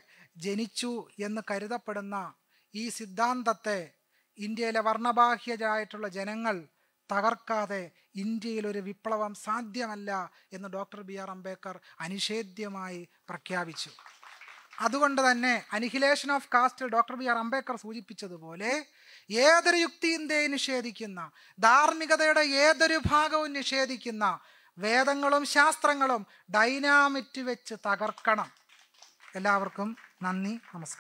ജനിച്ചു എന്ന് കരുതപ്പെടുന്ന ഈ സിദ്ധാന്തത്തെ ഇന്ത്യയിലെ വർണ്ണബാഹ്യരായിട്ടുള്ള ജനങ്ങൾ തകർക്കാതെ ഇന്ത്യയിൽ ഒരു വിപ്ലവം സാധ്യമല്ല എന്ന് ഡോക്ടർ ബി ആർ അംബേദ്കർ അനിഷേധ്യമായി പ്രഖ്യാപിച്ചു അതുകൊണ്ട് തന്നെ annihilation of caste doctor B R Ambedkar സൂചിപ്പിച്ചതുപോലെ ഏതൊരു ഇന്ത്യയെ നിഷേധിക്കുന്ന ധാർമ്മികതയുടെ ഏതൊരു ഭാഗവും നിഷേധിക്കുന്ന വേദങ്ങളും ശാസ്ത്രങ്ങളും ഡൈനാമിറ്റ് വെച്ച് തകർക്കണം എല്ലാവർക്കും നന്ദി നമസ്കാരം